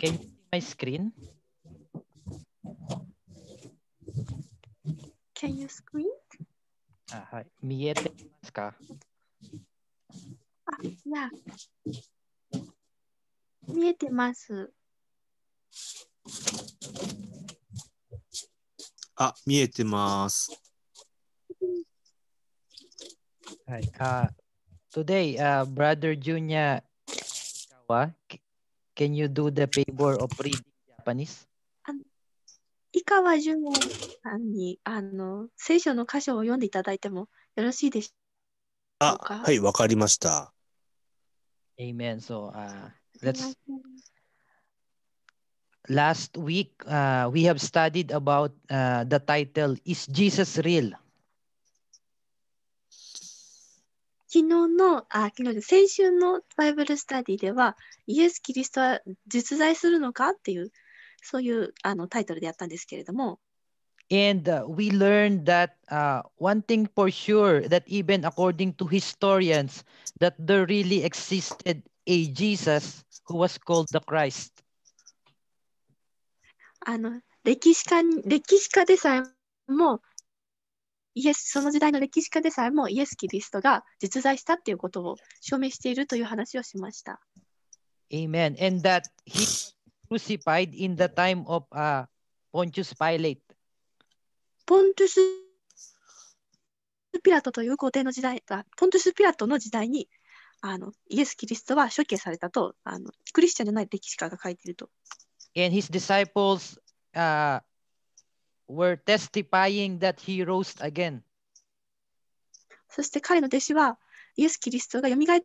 Can you see my screen? Can you screen? Ah, hi. ¿Miete masca? Uh. Ah, yeah. Miete masu. あ、見えてます。はい。Uh, today, uh, Brother Junya Ikawa Can you do the p a p e r of reading Japanese? あ以下はジュさんにあの聖書の箇所を読んでいただいてもよろしいでしょうかあはい、わかりました。Amen. So, uh, let's. Last week, uh, we have studied about uh, the title Is Jesus Real? 昨日の、あ、昨日で、先週のバイブルスタディでは、イエス・キリストは実在するのかっていう、そういうあのタイトルでやったんですけれども。And、uh, we learned that、uh, one thing for sure, that even according to historians, that there really existed a Jesus who was called the Christ. あの歴史家歴史家でさえもイエスその時代の歴史家でさえもイエス・キリストが実在したということを証明しているという話をしました。Amen. And that he was crucified in the time of、uh, Pontius Pilate. ポントゥス・ピラトという皇帝の時代、ポントゥス・ピラトの時代にあのイエス・キリストは処刑されたとあの、クリスチャンじゃない歴史家が書いていると。And his disciples、uh, were testifying that he rose again. そして彼の弟子はイエス・キリストがよみがえっ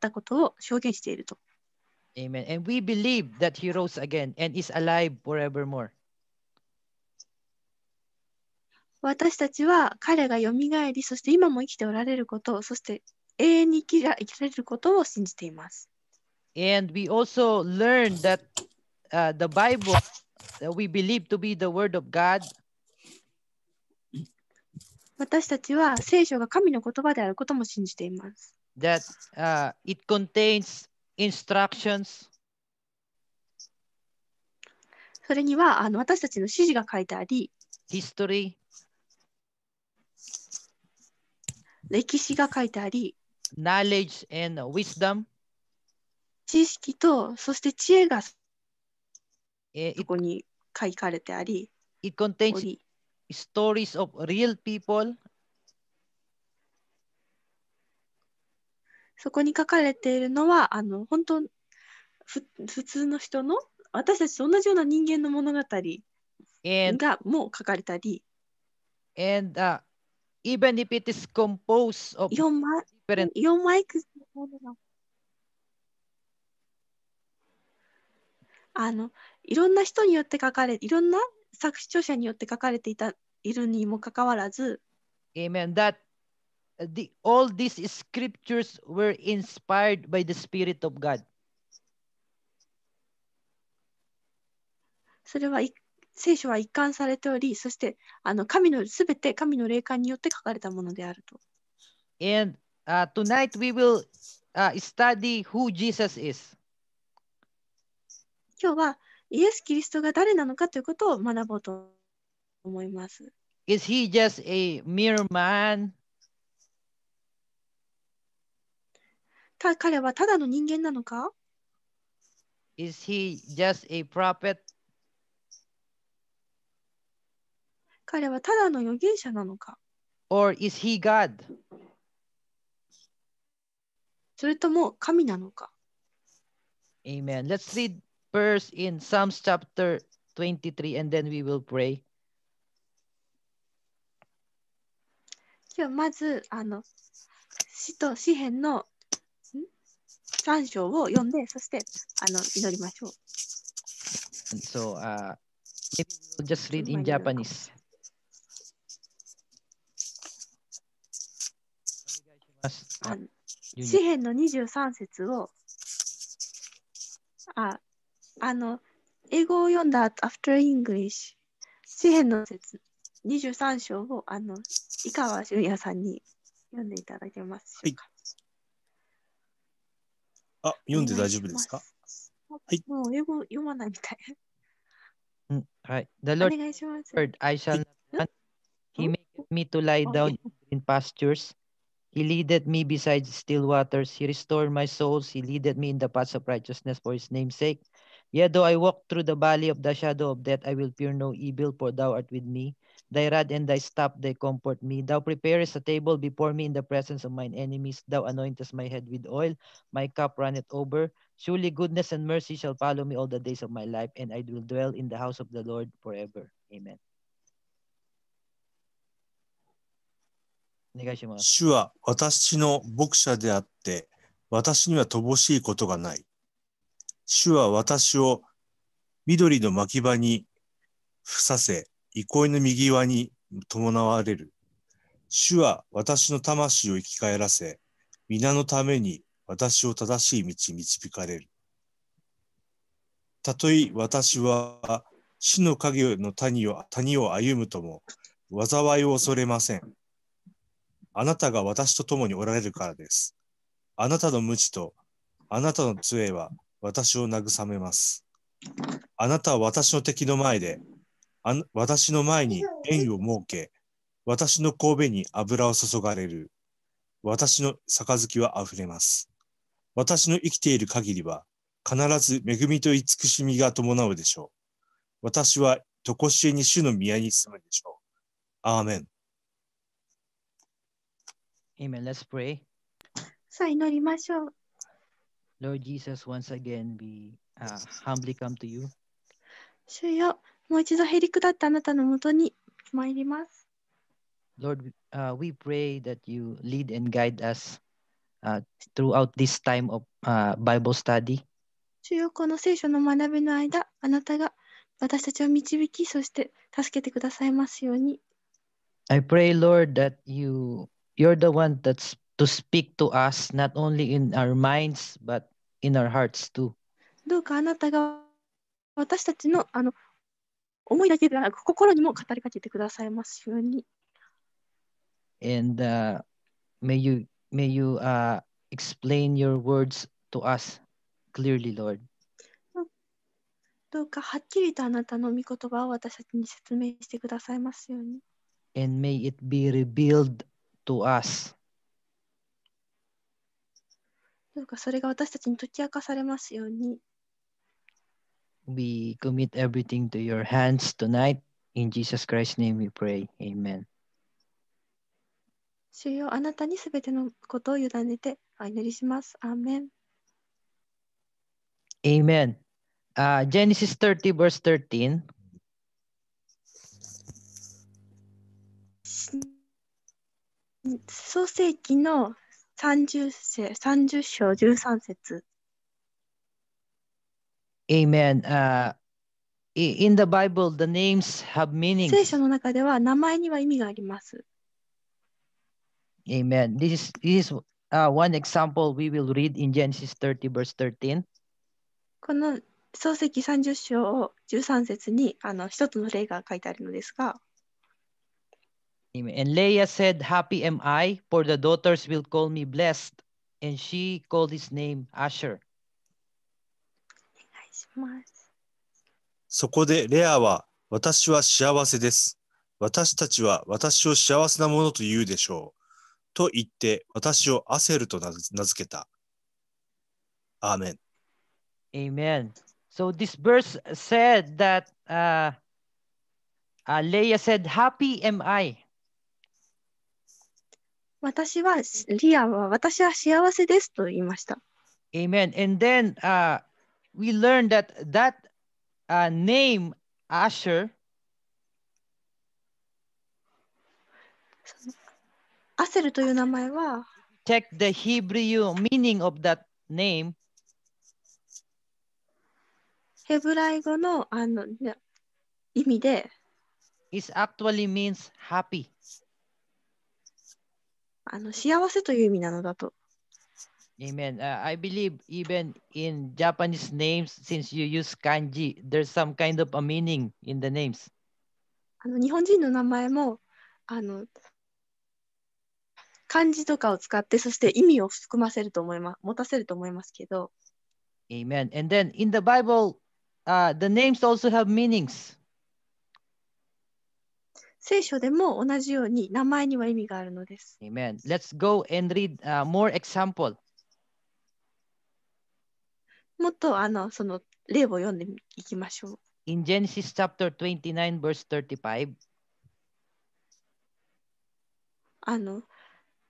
たことを証言していると。Amen. And we believe that he rose again and is alive forevermore. 私たちは彼がよみがえり、そして今も生きておられること、そして永遠に生きら生きられることを信じています。And we also learn e d that、uh, the Bible that we believe to be the word of God. 私たちは聖書が神の言葉であることも信じています。That、uh, it contains instructions. それにはあの私たちの指示が書いてあり、history. 歴史が書いてあり、knowledge and wisdom. 知識とそして知恵が Eh, it, そこに書かれてあり、it contains 折 stories of real people そこに書かれているのは、あの本当ふ、普通の人の私たちと同じような人間の物語 and, がもう書かれたり、and uh, even if it is composed of 4枚 different 4枚くあのいろんな人によって書かれいろんな作詞者によって書かれていたいるにもかかわらず Amen that the, all these scriptures were inspired by the Spirit of God それは聖書は一貫されており、そしてあの神のすべて神の霊感によって書かれたものであると。And、uh, tonight we will、uh, study who Jesus is. 今日はイエス・キリストが誰なのかということを学ぼうと思います。Is he just a mere man? た彼はただの人間なのか Is he just a prophet? 彼はただの預言者なのか Or is he God? それとも神なのか Amen. Let's read verse in Psalms chapter 23 and then we will pray. 今日まずあの詩と詩編の三章を読んで、そしてあの祈りましょう。so, uh, we'll just read in Japanese. 詩編の23節をああの、英語を読んだ後、After English、詩編の説、23章を、あの、井川淳也さんに読んでいただけますはい。あ、読んで大丈夫ですかはい。もう英語読まないみたい。うん、はい。The Lord, お願いします。r d I shall not. He made me to lie down in pastures. He leadeth me beside still waters. He restored my soul. s He leadeth me in the paths of righteousness for his name's sake. Yet though I walk through the valley of the shadow of death, I will fear no evil, for thou art with me. Thy rod and thy staff, they comfort me. Thou preparest a table before me in the presence of mine enemies. Thou anointest my head with oil. My cup runneth over. Surely goodness and mercy shall follow me all the days of my life, and I will dwell in the house of the Lord forever. Amen. 主は私の牧者であって、私には乏しいことがない。主は私を緑の牧場に伏させ、憩いの右輪に伴われる。主は私の魂を生き返らせ、皆のために私を正しい道に導かれる。たとえ私は死の影の谷を谷を歩むとも、災いを恐れません。あなたが私と共におられるからです。あなたの無知とあなたの杖は私を慰めます。あなたは私の敵の前で、あ私の前に縁を設け、私の神戸に油を注がれる。私の杯は溢れます。私の生きている限りは、必ず恵みと慈しみが伴うでしょう。私は、とこしえに主の宮に住むでしょう。アーメン。Amen. Let's pray. さあ、祈りましょう。Lord Jesus, once again, we uh, humbly come to you. 主よもう一度へりくだったあなたのもとに参ります。Lord, uh, we pray that you lead and guide us uh, throughout this time of uh, Bible study. 主よこの聖書の学びの間、あなたが私たちを導き、そして助けてくださいますように。I pray, Lord, that you you're the one that's to speak to us not only in our minds but in our hearts too. どうかあなたが私たちのあの思いだけではなく心にも語りかけてくださいますように。And、uh, may you, may you、uh, explain your words to us clearly, Lord. どうかはっきりとあなたの御言葉を私たちに説明してくださいますように。And may it be revealed to us. なんかそれが私たちに解き明かされますように。We commit everything to your hands tonight. In Jesus Christ's name we pray. Amen. 主よあなたにすべてのことを委ねてお祈りします。アーメン。Amen. Uh, Genesis 30 verse 13. Genesis 創世記の 30, 30章13節 Amen.、Uh, in the Bible, the names have meanings. 聖書の中では名前には意味があります。Amen. This is, this is、uh, one example we will read in Genesis 30, verse 13. この創世記30章13節にあの一つの例が書いてあるのですが。Amen. And Leah said, Happy am I, for the daughters will call me blessed. And she called his name Asher. そこでレアは、私は幸せです。私たちは私を幸せなものと言うでしょう。と言って、私をアセルと名付けた。アーメン。Amen. So this verse said that uh, uh, l e i a said, Happy am I. 私は、リアは、私は幸せですと言いました。Amen. And then、uh, we learned that that、uh, name, Asher, アセルという名前は、check the Hebrew meaning of that name. ヘブライ語のあの意味で、it actually means happy. あの幸せという意味なのだと。Amen. Uh, I believe even in Japanese names, since you use kanji, there's some kind of a meaning in the names. あの日本人の名前もあの漢字とかを使って、そして意味を含ませると思います、持たせると思いますけど。Amen. And then in the Bible, uh, the names also have meanings. 聖書でも同じように名前には意味があるのです。Amen. Let's go and read、uh, more example. もっとあのその例を読んでいきましょう。In Genesis chapter 29 verse 35. あの、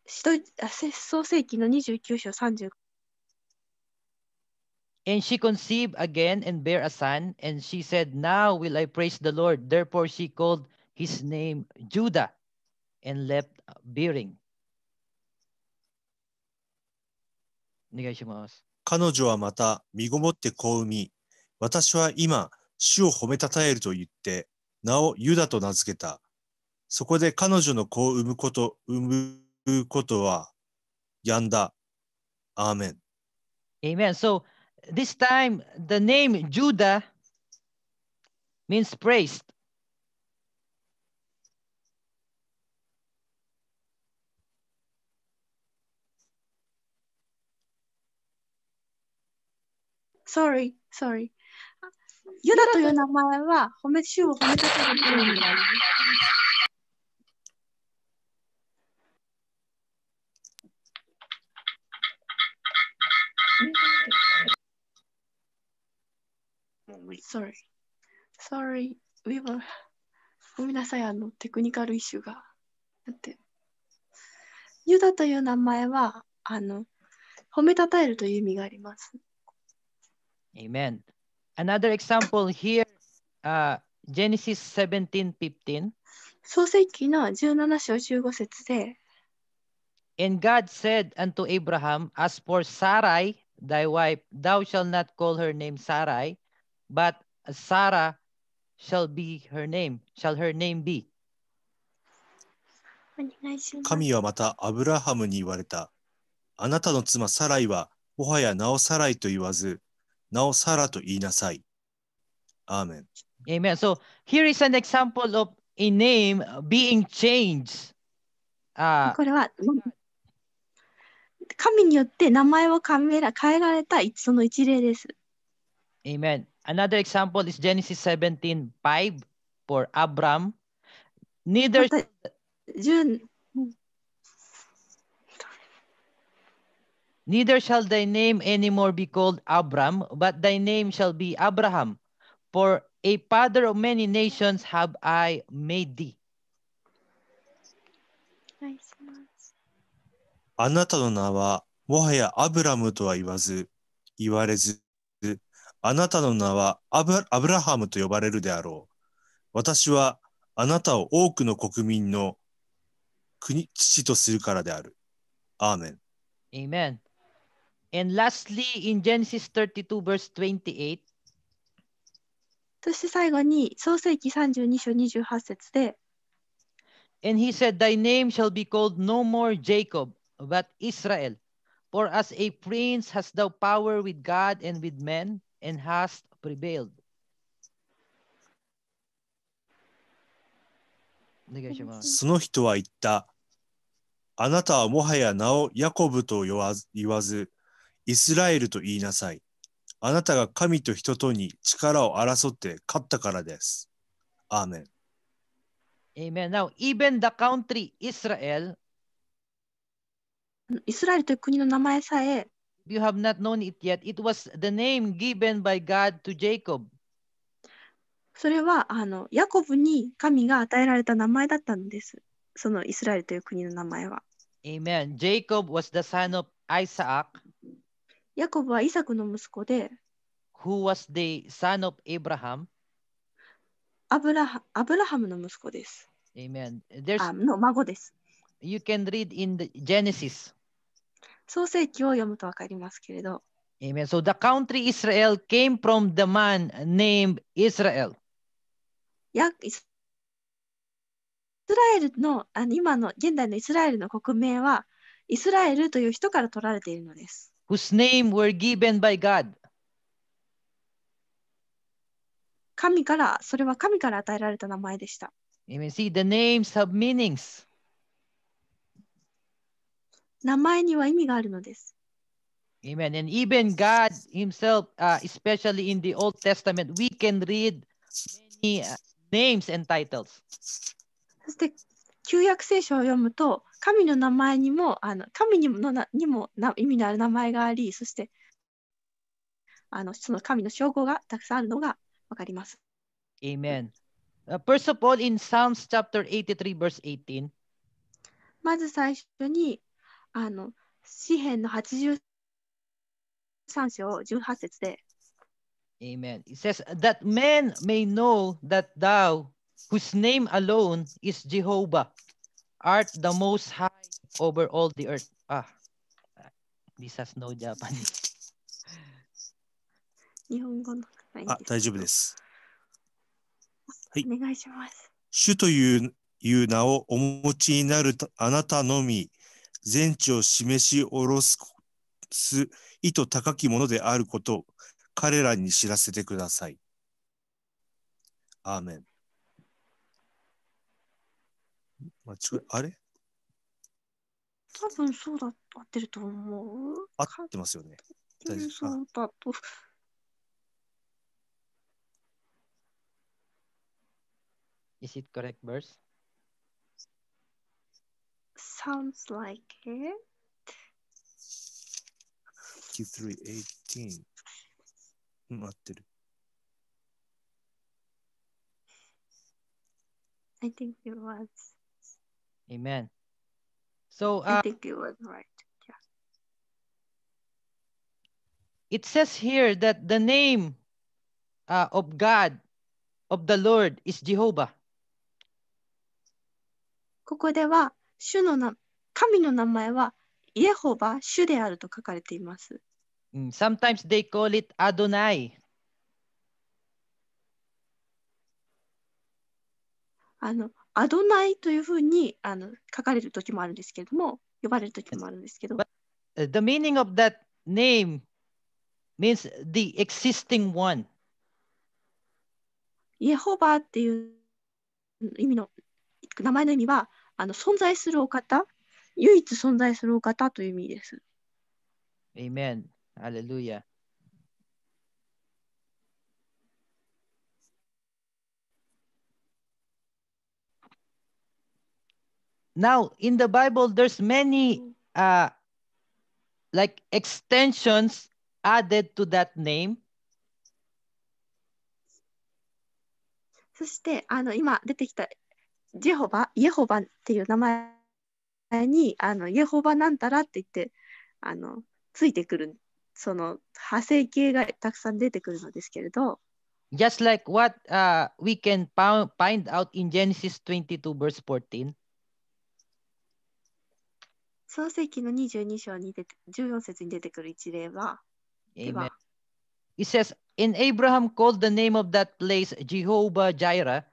創世記の29章三十。And she conceived again and bare a son, and she said, Now will I praise the Lord. Therefore she called his name Judah and left bearing. 彼女はまた身ごもって子を産み、私は今、主を褒めたたえると言って、名をユダと名付けた。そこで彼女の子を産むこと、産むことは、やんだ。アーメン。Amen. So, this time, the name Judah means praised. sorry, sorry. ユダという名前は褒め主を褒めたたえる意味があります。Sorry. Sorry. We were. ごめんなさい、あの、テクニカルイシューが。だって。ユダという名前は、あの、褒めたたえるという意味があります。Amen. Another example here, uh, Genesis 17:15. 創世記の17章15節で。And God said unto Abraham, As for Sarai, thy wife, thou shalt not call her name Sarai, but Sarah shall be her name, shall her name be. 神はまたアブラハムに言われた。あなたの妻サライはもはやなおサライと言わず、なおさらと言いなさい。アーメン。Amen. So here is an example of a name being changed. これは神によって名前を変えられたその一例です。Amen. Another example is Genesis 17:5 for Abram. Neither 10 Neither shall thy name any more be called Abram, but thy name shall be Abraham. For a father of many nations have I made thee. あなたの名はもはやアブラムとは言わず、言われず、あなたの名はアブアブラハムと呼ばれるであろう。私はあなたを多くの国民の国父とするからである。アーメン。Amen. And lastly, in Genesis 32 verse 28, And he said, Thy name shall be called no more Jacob, but Israel. For as a prince hast thou power with God and with men, and hast prevailed. その人は言った。あなたはもはや名をヤコブと言わずイスラエルと言いなさい。あなたが神と人とに力を争って勝ったからです。アーメン。Amen. Now, even the country Israel, イスラエルという国の名前さえ、you have not known it yet, it was the name given by God to Jacob. それはあのヤコブに神が与えられた名前だったんです。そのイスラエルという国の名前は。Amen. Jacob was the son of Isaac. ヤコブはイサクの息子で、who was the son of Abraham. アブラハアブラハムの息子です。Amen. There's あの孫です。you can read in the Genesis. 創世記を読むとわかりますけれど、Amen. So the country Israel came from the man named Israel. やイスイスラエルのあの今の現代のイスラエルの国名はイスラエルという人から取られているのです。whose name were given by God. 神から、それは神から与えられた名前でした。You see the names have meanings. 名前には意味があるのです。Amen. And even God Himself, uh, especially in the Old Testament, we can read many uh, names and titles. そして旧約聖書を読むと神の名前にもあの神にものにも意味のある名前がありそしてあのその神の称号がたくさんあるのがわかります。Amen. first of all, in Psalms chapter 83, verse 18. まず最初にあの詩篇の83章18節で。Amen. It says that men may know that thou whose name alone is Jehovah, art the most high over all the earth. Ah, this has no Japanese. 日本語のあ、大丈夫です。はい。お願いします。主といういう名をお持ちになるあなたのみ、全地を示し下ろす意図高きものであることを彼らに知らせてください。アーメン。あちい、あれ多分そうだ、合ってると思う。合ってますよね。大丈夫そうだと。Is it correct, verse? Sounds like it. 5318。うん、合ってる。I think it was. Amen. So uh, I think it w a s right. Yeah. It says here that the name uh, of God, of the Lord, is Jehovah. ここでは主のな神の名前はイエホバ主であると書かれています。Sometimes they call it Adonai. あのアドナイというふうにあの書かれる時もあるんですけれども、呼ばれる時もあるんですけど。t the meaning of that name means the existing one. イエホバっていう意味の名前の意味はあの存在するお方、唯一存在するお方という意味です。Amen. アレルヤ。Now, in the Bible, there's many uh, like extensions added to that name. そしてあの今出てきたジェホバ、イエホバっていう名前にあのイエホバなんたらって言ってあのついてくるその派生形がたくさん出てくるのですけれど。Just like what、uh, we can find out in Genesis 22 verse 14. 創世記の22章に出て14節に出てくる一例は、a m It says, a n Abraham called the name of that place Jehovah Jireh,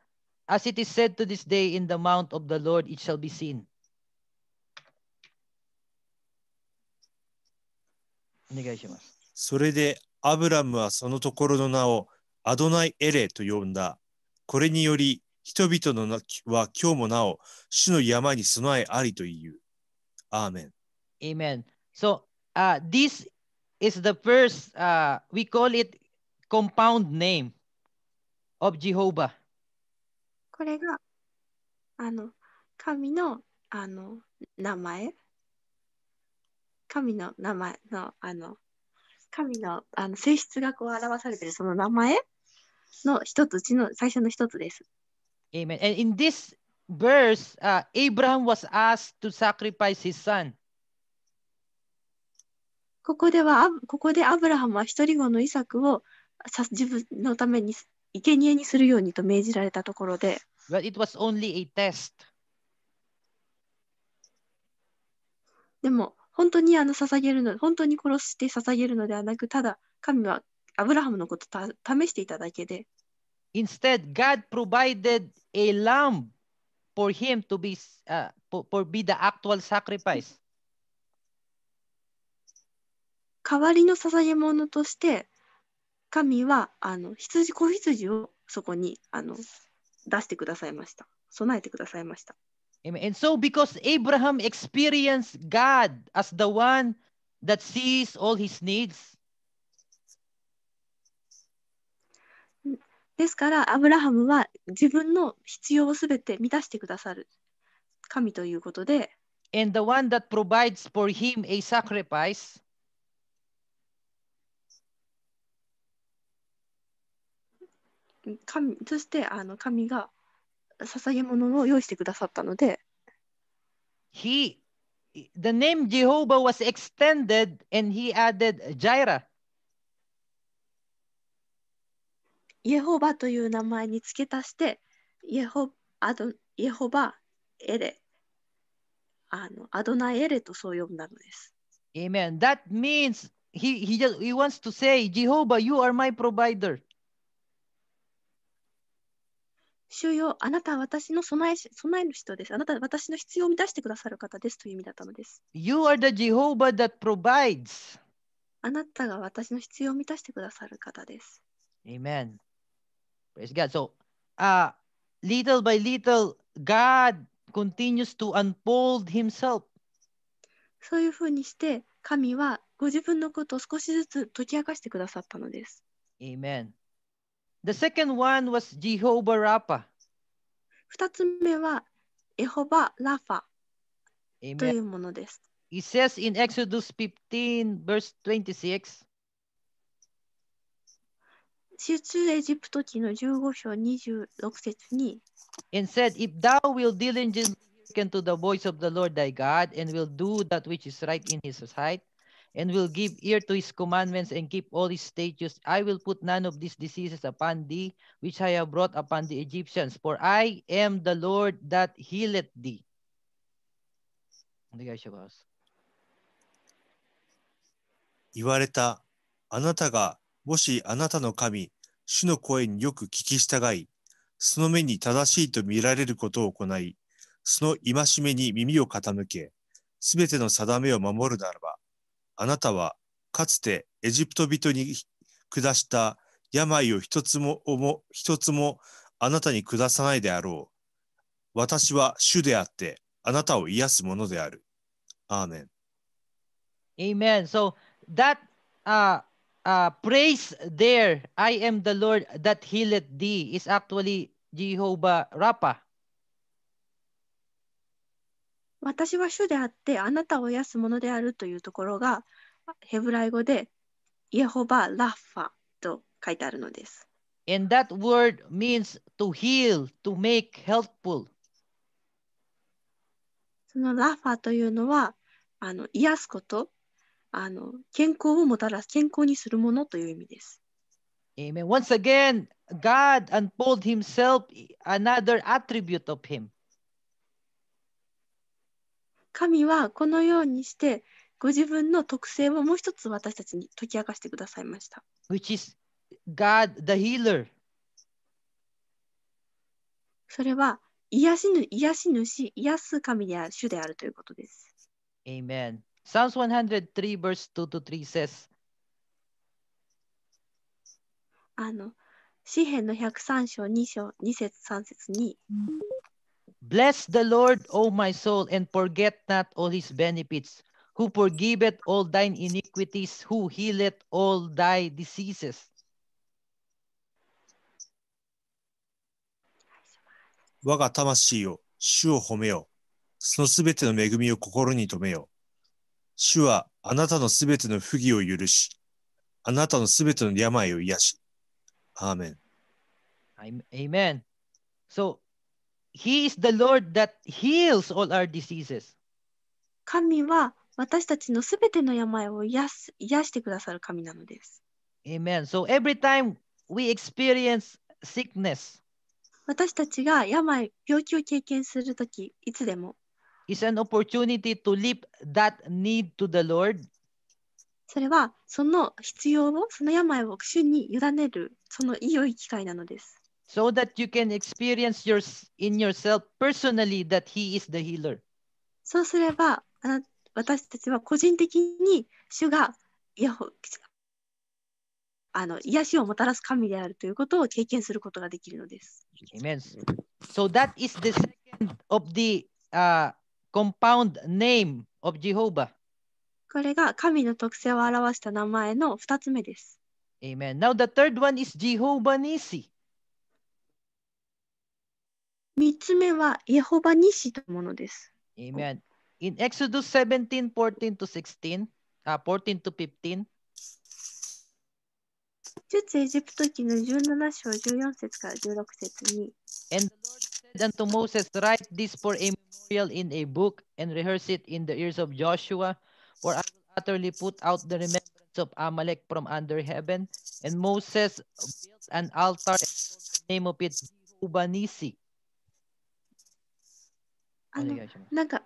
as it is said to this day, in the mount of the Lord it shall be seen. お願いします。それでアブラムはそのところの名をアドナイエレと呼んだ。これにより人々のは今日もなお主の山に備えありという。Amen. Amen. So uh, this is the first, uh, we call it compound name of Jehovah. これがあの神のあの名前神の名前のあの神のあの性質がこう表されているその名前の一つうちの最初の一つです。Amen. And in this verse, uh, Abraham was asked to sacrifice his son. ここでは、ここでアブラハムは一人子のイサクをさ自分のために生贄にするようにと命じられたところで。w e l it was only a test. でも、本当にあの捧げるの、本当に殺して捧げるのではなく、ただ神はアブラハムのことを試していただけで。Instead, God provided a lamb for him to be uh, for be the actual sacrifice. 代わりの捧げ物として神はあの羊子羊をそこにあの出してくださいました。備えてくださいました。And so because Abraham experienced God as the one that sees all his needs. ですからアブラハムは自分の必要をすべて満たしてくださる神ということで。And the one that provides for him a sacrifice. 神そしてあの神が捧げ物を用意してくださったので。He, the name Jehovah was extended and he added j a i r a h イエホバという名前に付け足して、イエホアドイエホバエレ、あのアドナエレとそう呼んだのです。Amen. That means he, he, just, he wants to say, Jehovah, you are my provider. 主よあなたは私の備え備える人です。あなたは私の必要を満たしてくださる方ですという意味だったのです。You are the Jehovah that provides. あなたが私の必要を満たしてくださる方です。Amen. Praise God. So, uh, little by little, God continues to unfold himself. そういうふうにして、神はご自分のことを少しずつ解き明かしてくださったのです。Amen. The second one was Jehovah Rapha. 二つ目は、エホバ・ラファというものです。Amen. It says in Exodus 15, verse 26, 出エシフト記の15章 and said, If thou wilt diligently hearken to the voice of the Lord thy God, and will do that which is right in his sight, and will give ear to his commandments, and keep all his statutes, I will put none of these diseases upon thee, which I have brought upon the Egyptians, for I am the Lord that healeth thee. 言われた、あなたがもしあなたの神、主の声によく聞き従い、その目に正しいと見られることを行い、その戒めに耳を傾け、すべての定めを守るならば、あなたはかつてエジプト人に下した病を一つもも一つもあなたに下さないであろう。私は主であって、あなたを癒すものである。アーメン。Amen. So that、uh, uh, praise there, I am the Lord that healeth thee, is actually Jehovah Rapha. 私は主であって、あなたを癒すものであるというところが、ヘブライ語で、イエホバ・ラファと書いてあるのです。And that word means to heal, to make helpful. そのラファというのは、あの癒すこと、あの健康をもたらす健康にするものという意味です。Amen. Once again, God unfold himself another attribute of him. 神はこのようにしてご自分の特性をもう一つ私たちに解き明かしてくださいました。Which is God the healer. それは癒しぬ癒し主、癒す神である主であるということです。Amen. Psalms 103 verse 2 to 3 says, あの、詩篇の103章2章2節3節に、Bless the Lord, O my soul, and forget not all his benefits, who forgiveth all thine iniquities, who healeth all thy diseases. わが魂を、主を褒めよ。そのすべての恵みを心に留めよ。主はあなたのすべての不義を許し、あなたのすべての病を癒し。アーメン。Amen. So, He is the Lord that heals all our diseases. 神は私たちのすべての病を癒す癒してくださる神なのです。Amen. So every time we experience sickness, 私たちが病、病気を経験するとき、いつでも is an opportunity to leave that need to the Lord. それはその必要を、その病を主に委ねる、その良い機会なのです。So that you can experience your, in yourself personally that He is the healer. そうすればあな、私たちは個人的に主がいやあの癒しをもたらす神であるということを経験することができるのです。Amen. So that is the second of the、uh, compound name of Jehovah. これが神の特性を表した名前の2つ目です。Amen. Now the third one is Jehovah Nisi. 3つ目はイエホバニシというものです。Amen. In Exodus 17, 14 to 16, uh, 14 to 15. 出エジプト記の17章14節から16節に。And the Lord unto Moses, Write this for a memorial in a book, and rehearse it in the ears of Joshua, for I will utterly put out the remembrance of Amalek from under heaven. And Moses built an altar and called the name of it Ubanisi. なんか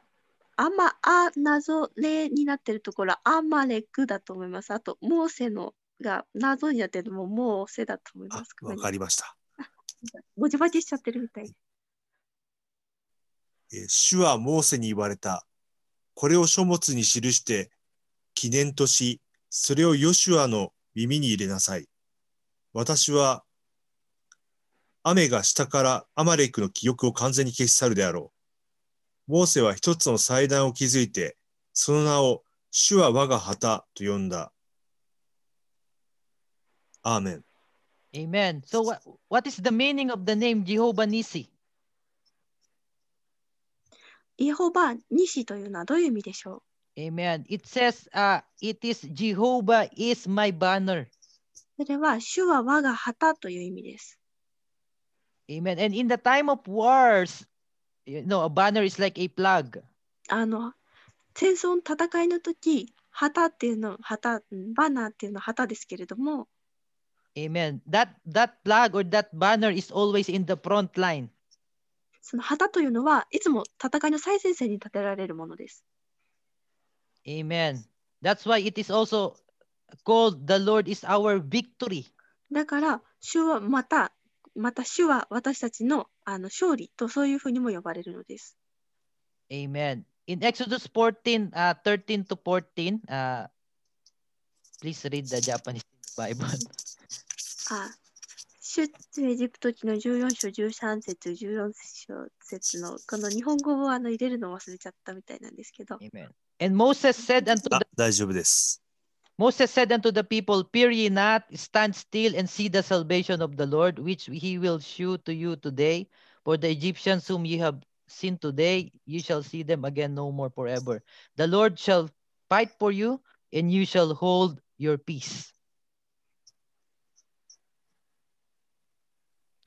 あま、あ、謎例になってるところアマレクだと思います。あとモーセのが謎になってるのもモーセだと思います。わかりました。ぼじぼじしちゃってるみたい。主はモーセに言われた。これを書物に記して、記念とし、それをヨシュアの耳に入れなさい。私は、雨が下からアマレクの記憶を完全に消し去るであろう。モーセは一つの祭壇を築いて、その名を主は我が旗と呼んだ。アーメン。Amen. So what, what is the meaning of the name Jehovah Nisi? エホバ西というのはどういう意味でしょう Amen. It says, uh, it is Jehovah is my banner. それは、主は我が旗という意味です。Amen. And in the time of wars, you know, a banner is like a plug. あの、戦争の戦いの時、旗っていうの、旗、バナーっていうの旗ですけれども。Amen. That, that plug or that banner is always in the front line. その旗というのはいつも戦いの最前線に立てられるものです。Amen. That's why it is also called the Lord is our victory. だから、主はまた、また主は私たちのあの勝利とそういうふうにも呼ばれるのです。Amen. In Exodus 14, uh, 13 to 14, uh, please read the Japanese Bible. 出エシフト記の14章 And Moses said unto the... 大丈夫です。Moses said unto the people, Fear ye not, stand still and see the salvation of the Lord, which he will shew to you today. For the Egyptians whom ye have seen today, ye shall see them again no more forever. The Lord shall fight for you, and you shall hold your peace.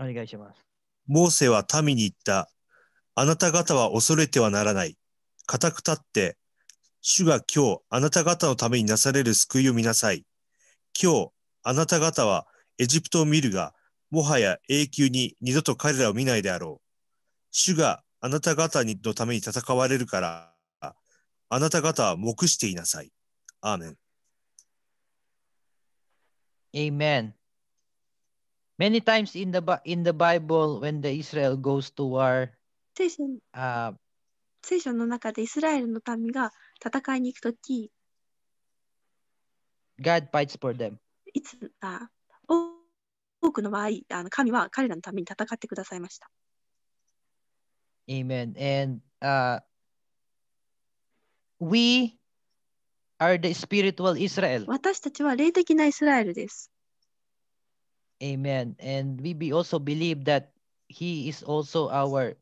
お願いします。モーセは民に言った。あなた方は恐れてはならない。固く立って、主が今日あなた方のためになされる救いを見なさい。今日あなた方はエジプトを見るが、もはや永久に二度と彼らを見ないであろう。主があなた方のために戦われるから、あなた方は黙していなさい。アーメン。Amen. Many times in the in the Bible when the Israel goes to war 聖書,、uh, 聖書の中でイスラエルの民が戦いに行くとき God fights for them いつあ多くの場合あの神は彼らのために戦ってくださいました Amen and、uh, we are the spiritual Israel 私たちは霊的なイスラエルです Amen. And we be also believe that He is also our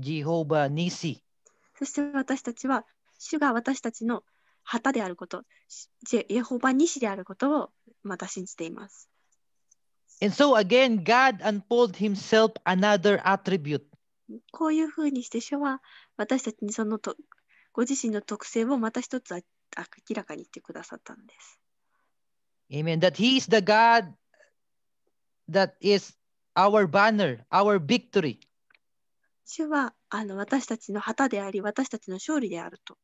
Jehovah Nisi. そして私たちは、主が私たちの旗であること、ジェホバ西であることをまた信じています。And so again, God unfolded himself another attribute. こういうふうにして主は私たちにそのとご自身の特性をまた一つ明らかにしてくださったんです。Amen. That he is the God that is our banner, our victory. 主はあの私たちの旗であり、私たちの勝利であると。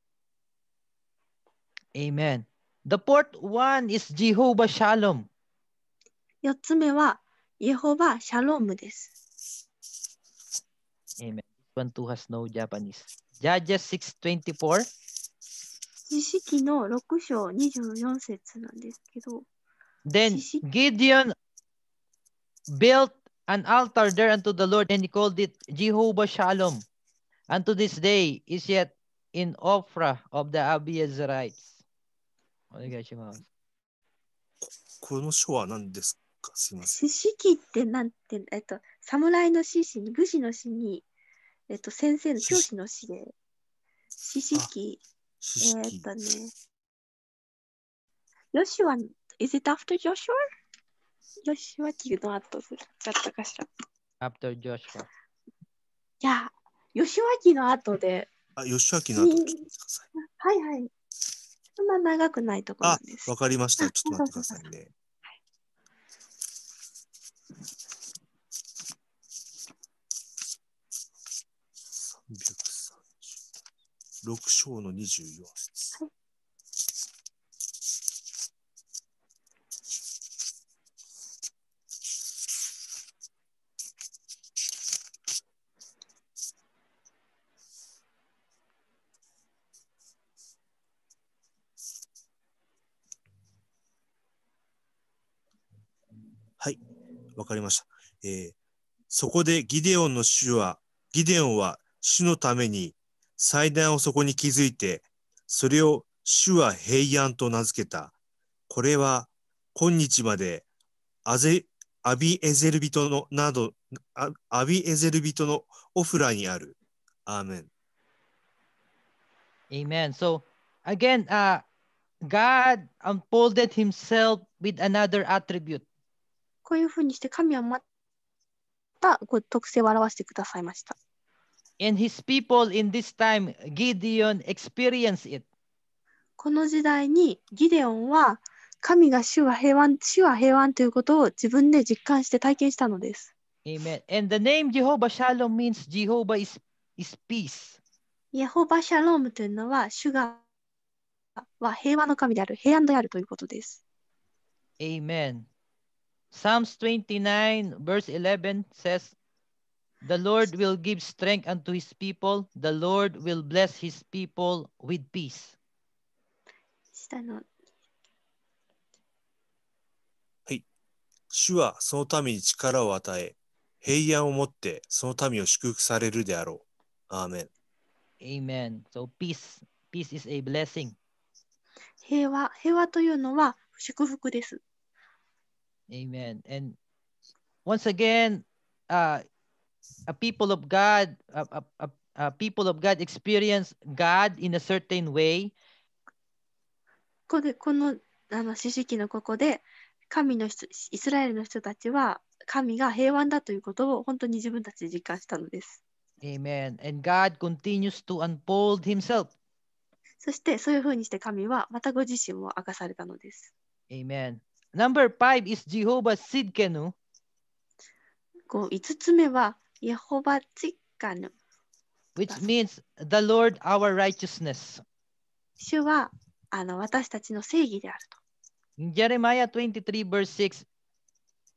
Amen. The fourth one is Jehovah Shalom. 4つ目は、イエホバ・シャロームです。Amen. One too has no Japanese. Judges 6:24. 知識の6章24節なんですけど。Then Gideon built an altar there unto the Lord, and he called it Jehovah Shalom. Unto this day is yet in Ophrah of the Abiezrites. お願いします。この書は何ですかすみません。四式ってなんて、えっと、侍の獅子に、武士の死に、えっと、先生の教師の死で、四式。えっとね。ヨシュア、is it after Joshua? よ o s h は do だったかしら。き f t e r j o s h 吉脇の後で。あ、吉脇の後で。はいはい。そんな長くないところです。あ、わかりました。ちょっと待ってくださいね。3 3 6章の24節。はいかりました。えー、そこでギデオンの主は、ギデオンは主のために祭壇をそこに築いて、それを主は平安と名付けた。これは今日までアゼアビエゼル人のなど、アビエゼル人のオフラにある。アーメン。Amen. So again, uh, God unfolded himself with another attribute. こういうふうにして神はまたこう特性を表してくださいました。And his people in this time, Gideon experienced it. この時代にギデオンは神が主は平和主は平和ということを自分で実感して体験したのです。Amen. And the name Jehovah Shalom means Jehovah is, is peace. ヤホバシャロームというのは主がは平和の神である、平安であるということです。Amen. Psalms 29 verse 11 says, The Lord will give strength unto his people. The Lord will bless his people with peace. たのはい。主はその民に力を与え、平安を持ってその民を祝福されるであろう。アーメン。Amen. So peace. Peace is a blessing. 平和、平和というのは祝福です。Amen. And once again, uh, a people of God, a, a, a people of God experience God in a certain way. こでこのあの詩式のここで神の人イスラエルの人たちは神が平和だということを本当に自分たちで実感したのです。Amen. And God continues to unfold himself. そしてそういうふうにして神はまたご自身を明かされたのです。Amen. Number five is Jehovah Sidkenu. which means the Lord our righteousness. 主はあの私たちの正義であると。Jeremiah 23 verse 6.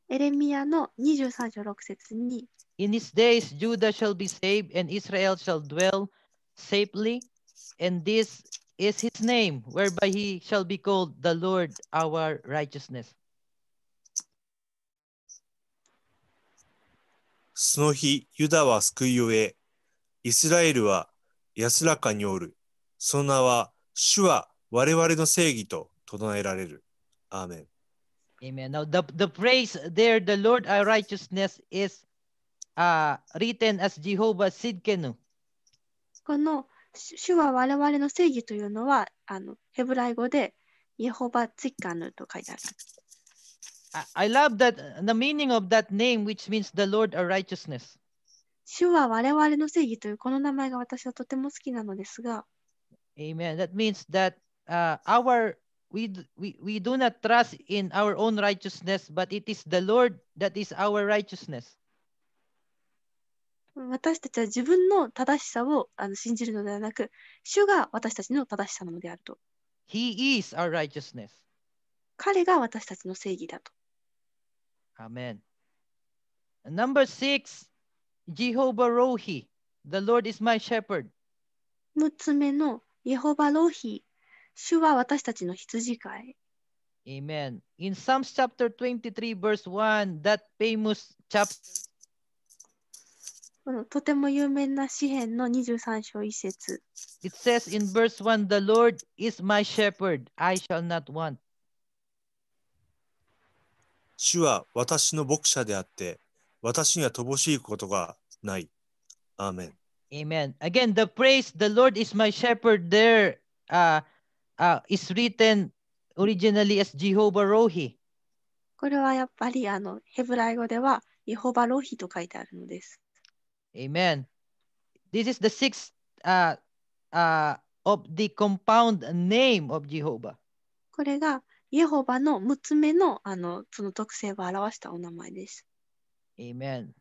エレミアの23章6節に。In his days, Judah shall be saved and Israel shall dwell safely. and this is his name, whereby he shall be called the Lord our righteousness. その日、ユダは救いを得、イスラエルは安らかにおる。その名は、主は我々の正義と唱えられる。アーメン。Amen. Now, the, the p r a s e there, the Lord our righteousness, is uh, written as Jehovah Sidkenu. この主は我々の正義というのは、あのヘブライ語でイホバツィカヌと書いてある。I love that the meaning of that name, which means the Lord o a righteousness. 主は我々の正義というこの名前が私はとても好きなのですが。Amen. That means that、uh, our we, we, we do not trust in our own righteousness, but it is the Lord that is our righteousness. 私たちは自分の正しさをあの信じるのではなく、主が私たちの正しさなのであると。He is our righteousness. 彼が私たちの正義だと。Amen. Number six, Jehovah Rohi, the Lord is my shepherd. 6つ目のイエホバロヒ、主は私たちの羊飼い。Amen. In Psalms chapter 23, verse 1, that famous chapter このとても有名な詩篇の23章一節。It says in verse 1, The Lord is my shepherd, I shall not want. 主は私の牧者であって、私には乏しいことがない。アーメン。Amen. Again, the phrase, the Lord is my shepherd, there uh, uh, is written originally as Jehovah Rohi. これはやっぱりあのヘブライ語では、イホバロヒと書いてあるのです。Amen. This is the sixth uh, uh, of the compound name of Jehovah. これがイエホバの6つ目の,あのその特性を表したお名前です。Amen.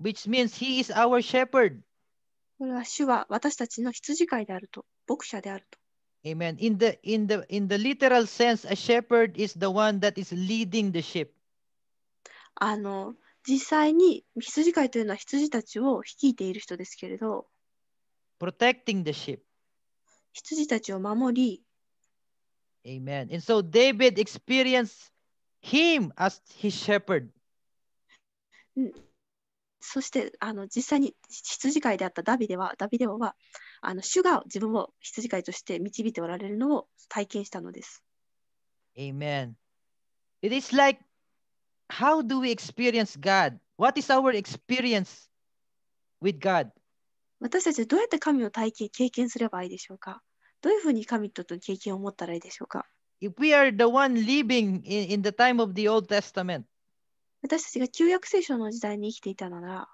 Which means he is our shepherd. これは主は私たちの羊飼いであると、牧者であると。Amen. In the, in the, in the literal sense, a shepherd is the one that is leading the sheep. あの実際に羊飼いというのは羊たちを率いている人ですけれど protecting the sheep. 羊たちを守り Amen. And so David experienced him as his shepherd. そしてあの実際に羊飼いであったダビデはダビデ王はあの主が自分を羊飼いとして導いておられるのを体験したのです。Amen. It is like how do we experience God? What is our experience with God? 私たちはどうやって神を体験、経験すればいいでしょうかどういうふうに神との経験を持ったらいいでしょうか If we are the one living in, in the time of the Old Testament, 私たちが旧約聖書の時代に生きていたなら、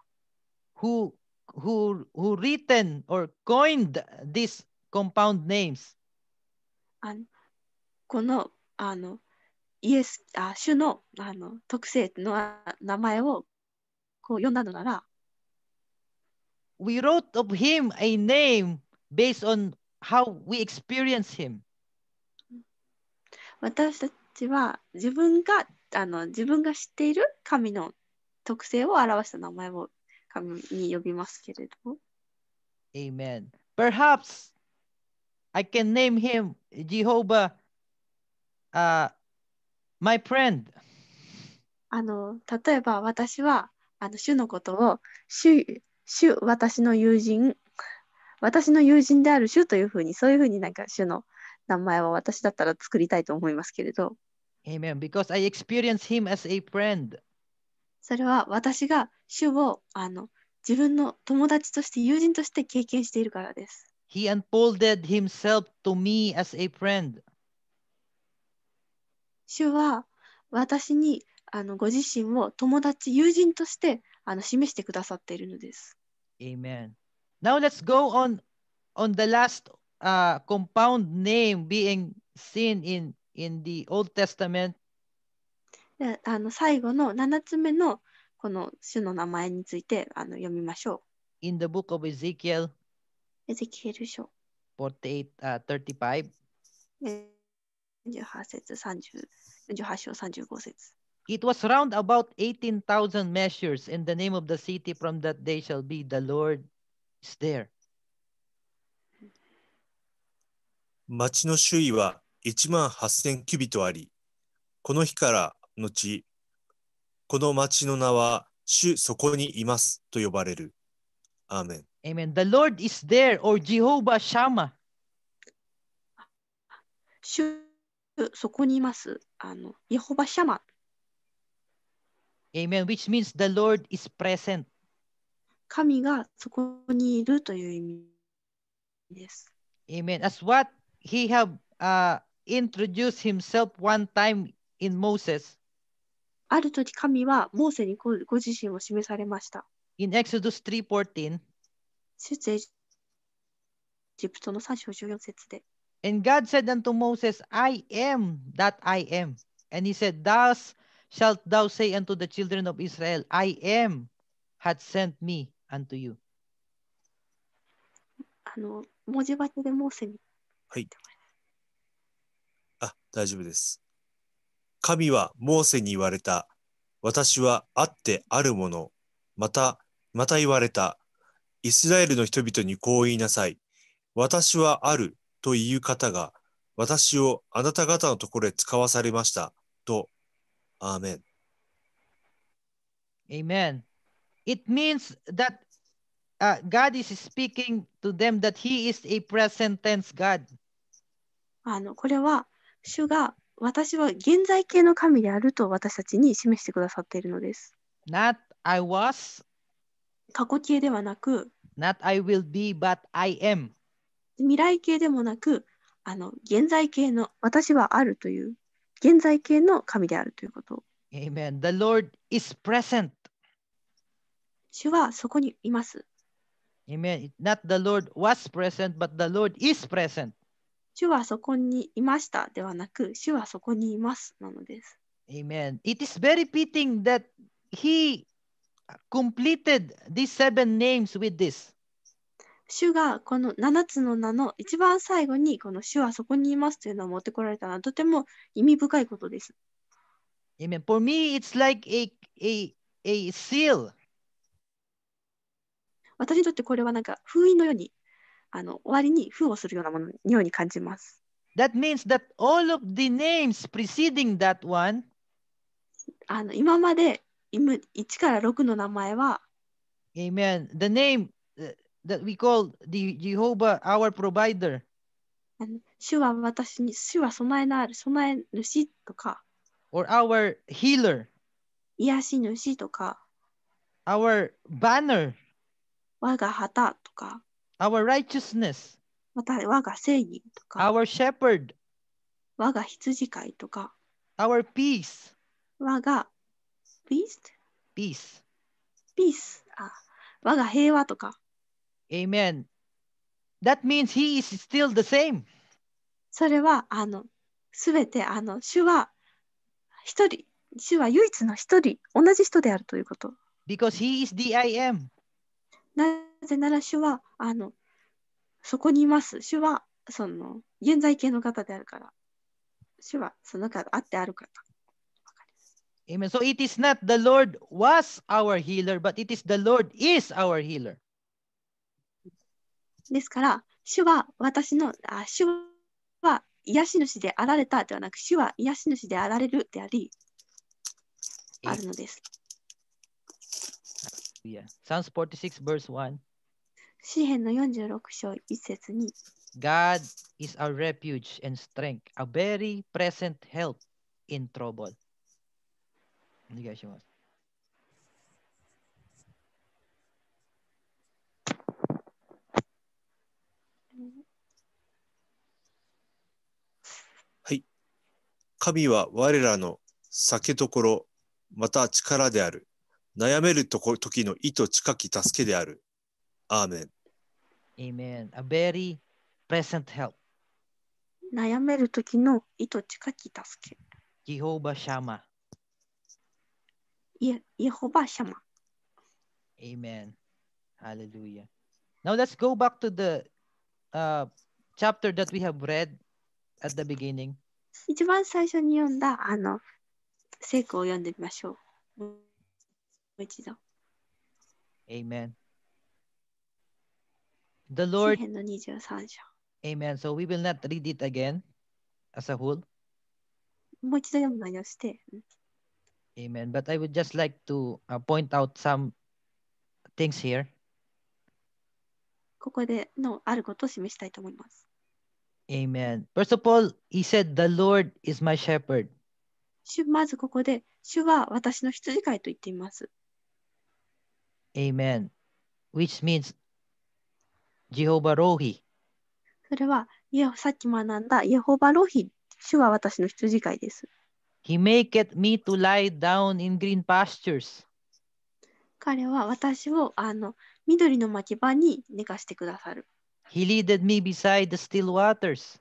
who, who, who written or coined these compound names, あのこのあのイエスあ主のあの特性の名前をこう呼んだのなら We wrote of him a name based on how we experience him. 私たちは自分があの自分が知っている神の特性を表した名前を神に呼びますけれど。Amen. Perhaps I can name him Jehovah、uh, My friend. あの例えば私はあの主のことを主主私の友人私の友人である主というふうにそういうふうになんか主の名前を私だったら作りたいと思いますけれど。Amen. Because I experience him as a friend. それは私が主をあの自分の友達として友人として経験しているからです。He unfolded himself to me as a friend. 主は私にあのご自身を友達、友人としてあの示してくださっているのです。Amen. Now let's go on on the last、uh, compound name being seen in, in the Old Testament. あの最後の7つ目のこの主の名前についてあの読みましょう。In the book of Ezekiel, e z エゼキエル書48、uh, 35. 48節、30 48章35節。It was round about 18,000 measures in the name of the city from that day shall be the Lord is there. 町の周囲は1万8000キュビットあり、この日から後、この町の名は主そこにいますと呼ばれる。アーメン。Amen. The Lord is there or Jehovah Shammah. 主そこにいます。あの、ヤホバシャマン。Amen, which means the Lord is present. 神がそこにいるという意味です。Amen. As what he have、uh, introduced himself one time in Moses. ある時神はモーセにごご自身を示されました。In Exodus 3:14. 出エジプトの3章14節で。And God said unto Moses, I am that I am. And he said, Thus shalt thou say unto the children of Israel, I am had sent me unto you. あの文字化けでモーセに。はい。あ、大丈夫です。神はモーセに言われた。私はあってあるもの。また、また言われた。イスラエルの人々にこう言いなさい。私はある。という方が、私をあなた方のところへ使わされました。と、アーメン。Amen. It means that uh, God is speaking to them that He is a present tense God. あのこれは主が私は現在形の神であると私たちに示してくださっているのです。Not I was 過去形ではなく、Not I will be, but I am 未来形でもなくあの現在形の私はあるという現在形の神であるということ。Amen. The Lord is present. 主はそこにいます。Amen. Not the Lord was present, but the Lord is present. 主はそこにいましたではなく、主はそこにいますなのです。Amen. It is very fitting that he completed these seven names with this. 主がこの7つの名の一番最後にこの主はそこにいますというのを持ってこられたのはとても意味深いことです。Amen. For me, it's like a, a, a seal. 私にとってこれはなんか封印のようにあの終わりに封をするようなものように感じます。That means that all of the names preceding that one あの今まで1から6の名前は Amen. The name that we call the Jehovah our provider. or our healer. our banner. our righteousness. our shepherd. our peace. 我が peace? peace. peace. あ、我が平和とか。Amen. That means he is still the same. それはあのすべてあの主は一人、主は唯一の一人、同じ人であるということ。Because he is the I am. なぜなら主はあのそこにいます。主はその現在形の方であるから。主はその方あってある方。Amen. So it is not the Lord was our healer, but it is the Lord is our healer. ですから、主は私の、あ主は癒し主であられたではなく、主は癒し主であられるであり、あるのです。Yeah. Psalms 46 verse 1. 詩篇の46章1節に God is our refuge and strength, a very present help in trouble. お願いします。神は我らの酒どころ、また力である。悩めるとこ時の意図近き助けである。アーメン。Amen. A very present help. 悩める時の意図近き助け。ジホバシャマ。イエホバシャマ。Amen. Hallelujah. Now let's go back to the uh, chapter that we have read at the beginning. 一番最初に読んだ、あの、聖句を読んでみましょう。もう一度。Amen. The Lord. Amen. So we will not read it again as a whole. もう一度読む内容して。Amen. But I would just like to uh, point out some things here. ここでのあることを示したいと思います。Amen. First of all, he said, The Lord is my shepherd. まずここで、主は私の羊飼いと言っています。Amen. Which means Jehovah Rohi. それは、さっき学んだ耶ホバロヒ、主は私の羊飼いです。He maketh me to lie down in green pastures. 彼は私をあの緑の牧場に寝かしてくださる。He leaded me beside the still waters.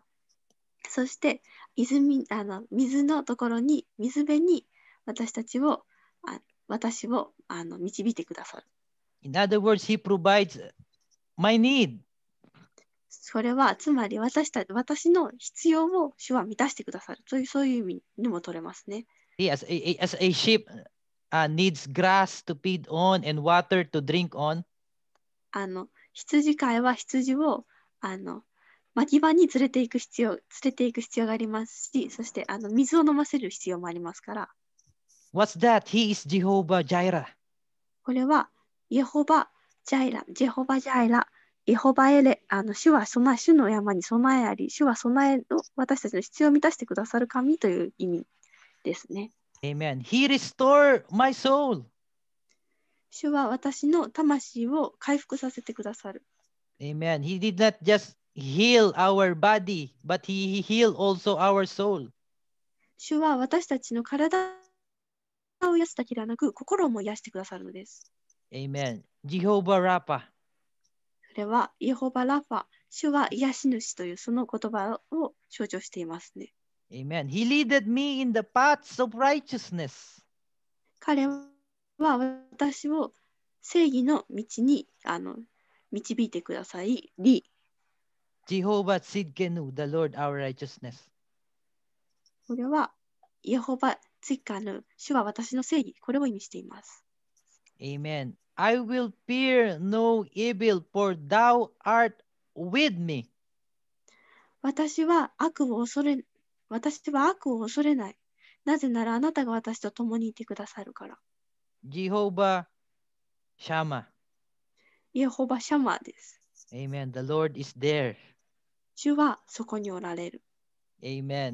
そして泉あの水のところに水辺に私たちをあ私をあの導いてくださる。In other words, he provides my need. それはつまり私た私の必要を主は満たしてくださるというそういう意味にも取れますね。Yes, as a sheep uh, needs grass to feed on and water to drink on. あの羊飼いは羊をあの牧場に連れていく必要連れていく必要がありますし、そしてあの水を飲ませる必要もありますから。What's that? He is Jehovah j i r a これはイエホバ・ジャイラ、ジェホバ・ジャイラ、イホバエレ、あの主はその主の山に備えあり、主は備えの私たちの必要を満たしてくださる神という意味ですね。Amen. He restore my soul. 主は私の魂を回復させてくださる。Amen. He did not just heal our body, but he healed also our soul. 主は私たちの体を癒すだけではなく、心も癒してくださるのです。Amen. ジホバラパ。それは、イホバラファ、主は癒し主というその言葉を象徴していますね。Amen. He leaded me in the paths of righteousness. 彼はは私を正義の道にあの導いてください。り Jehovah t the Lord our righteousness. これは、イエホバ・ツイカヌ、主は私の正義、これを意味しています。Amen. I will fear no evil, for thou art with me. 私は悪を恐れ、私は悪を恐れない。なぜならあなたが私と共にいてくださるから。Jehovah Shama. Jehovah Shama. Amen. The Lord is there. Amen.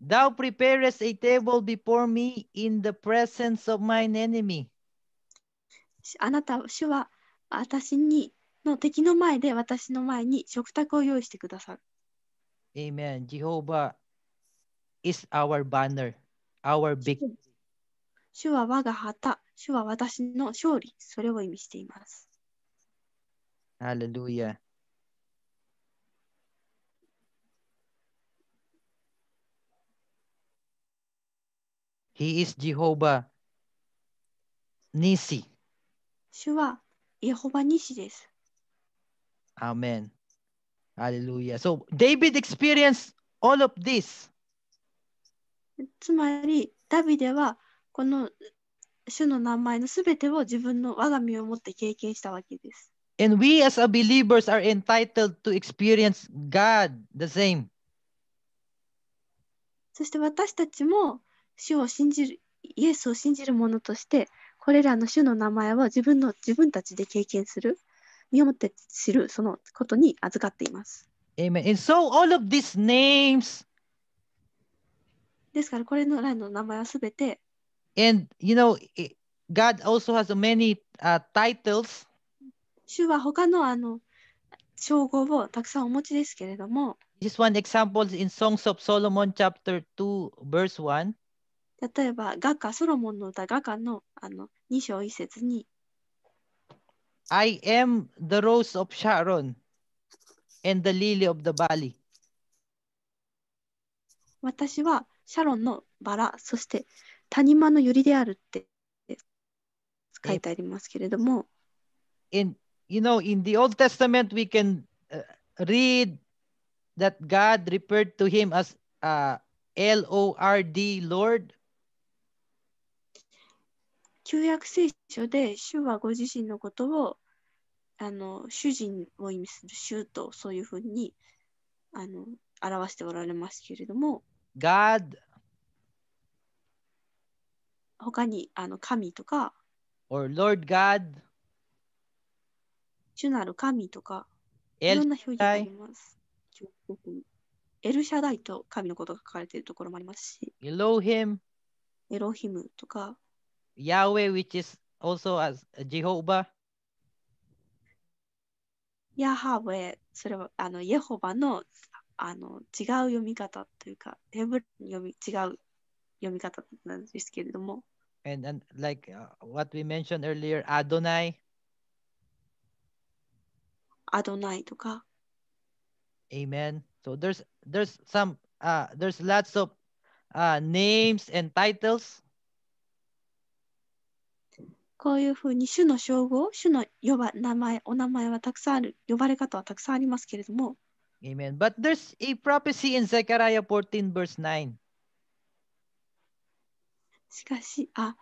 Thou preparest a table before me in the presence of mine enemy. あなた、主は私にの敵の前で私の前に食卓を用意してくださる。Amen. Jehovah is our banner, our big, 主は我が旗、主は私の勝利、それを意味しています。ハレルヤ。He is Jehovah Nisi. 主はイエホバニシです。Amen. Hallelujah. So David experienced all of this. つまり、ダビデはこの主の名前のすべてを自分の我が身を持って経験したわけです。And we as a believers are entitled to experience God the same. そして私たちも主を信じる、イエスを信じる者として、これらの主の名前を自分の自分たちで経験する、身をもって知る、そのことに預かっています。Amen. And so all of these names ですから、これらの名前はすべて And you know, God also has many、uh, titles. 主は他のあの称号をたくさんお持ちですけれども。j u s one example in Songs of Solomon chapter 2 verse 1. 例えば、画家ソロモンの歌画家のあの2章1節に。I am the rose of Sharon and the lily of the valley. 私はシャロンのバラ、そして谷間のゆりであるって書いてありますけれども。In, you know, in the Old Testament, we can read that God referred to him as、uh, L-O-R-D, Lord. 旧約聖書で主はご自身のことをあの主人を意味する主とそういうふうにあの表しておられますけれども。God 他にあの神とか、or Lord God, 主なる神とか、いろんな表現があります。エルシャダイと神のことが書かれているところもありますし、エロヒムエロヒムとか、ヤウェ which is also as Jehovah, ヤハウェそれはあの、イェホバのあの違う読み方というか、ヘブル読み違う読み方なんですけれども。And, and like uh, what we mentioned earlier, Adonai. Adonai とか。Amen. So there's there's some uh, there's lots of uh, names and titles. こういうふうに主の称号、主の呼ば名前、お名前はたくさんある、呼ばれ方はたくさんありますけれども。Amen. But there's a prophecy in Zechariah 14 verse 9. しかし、あ、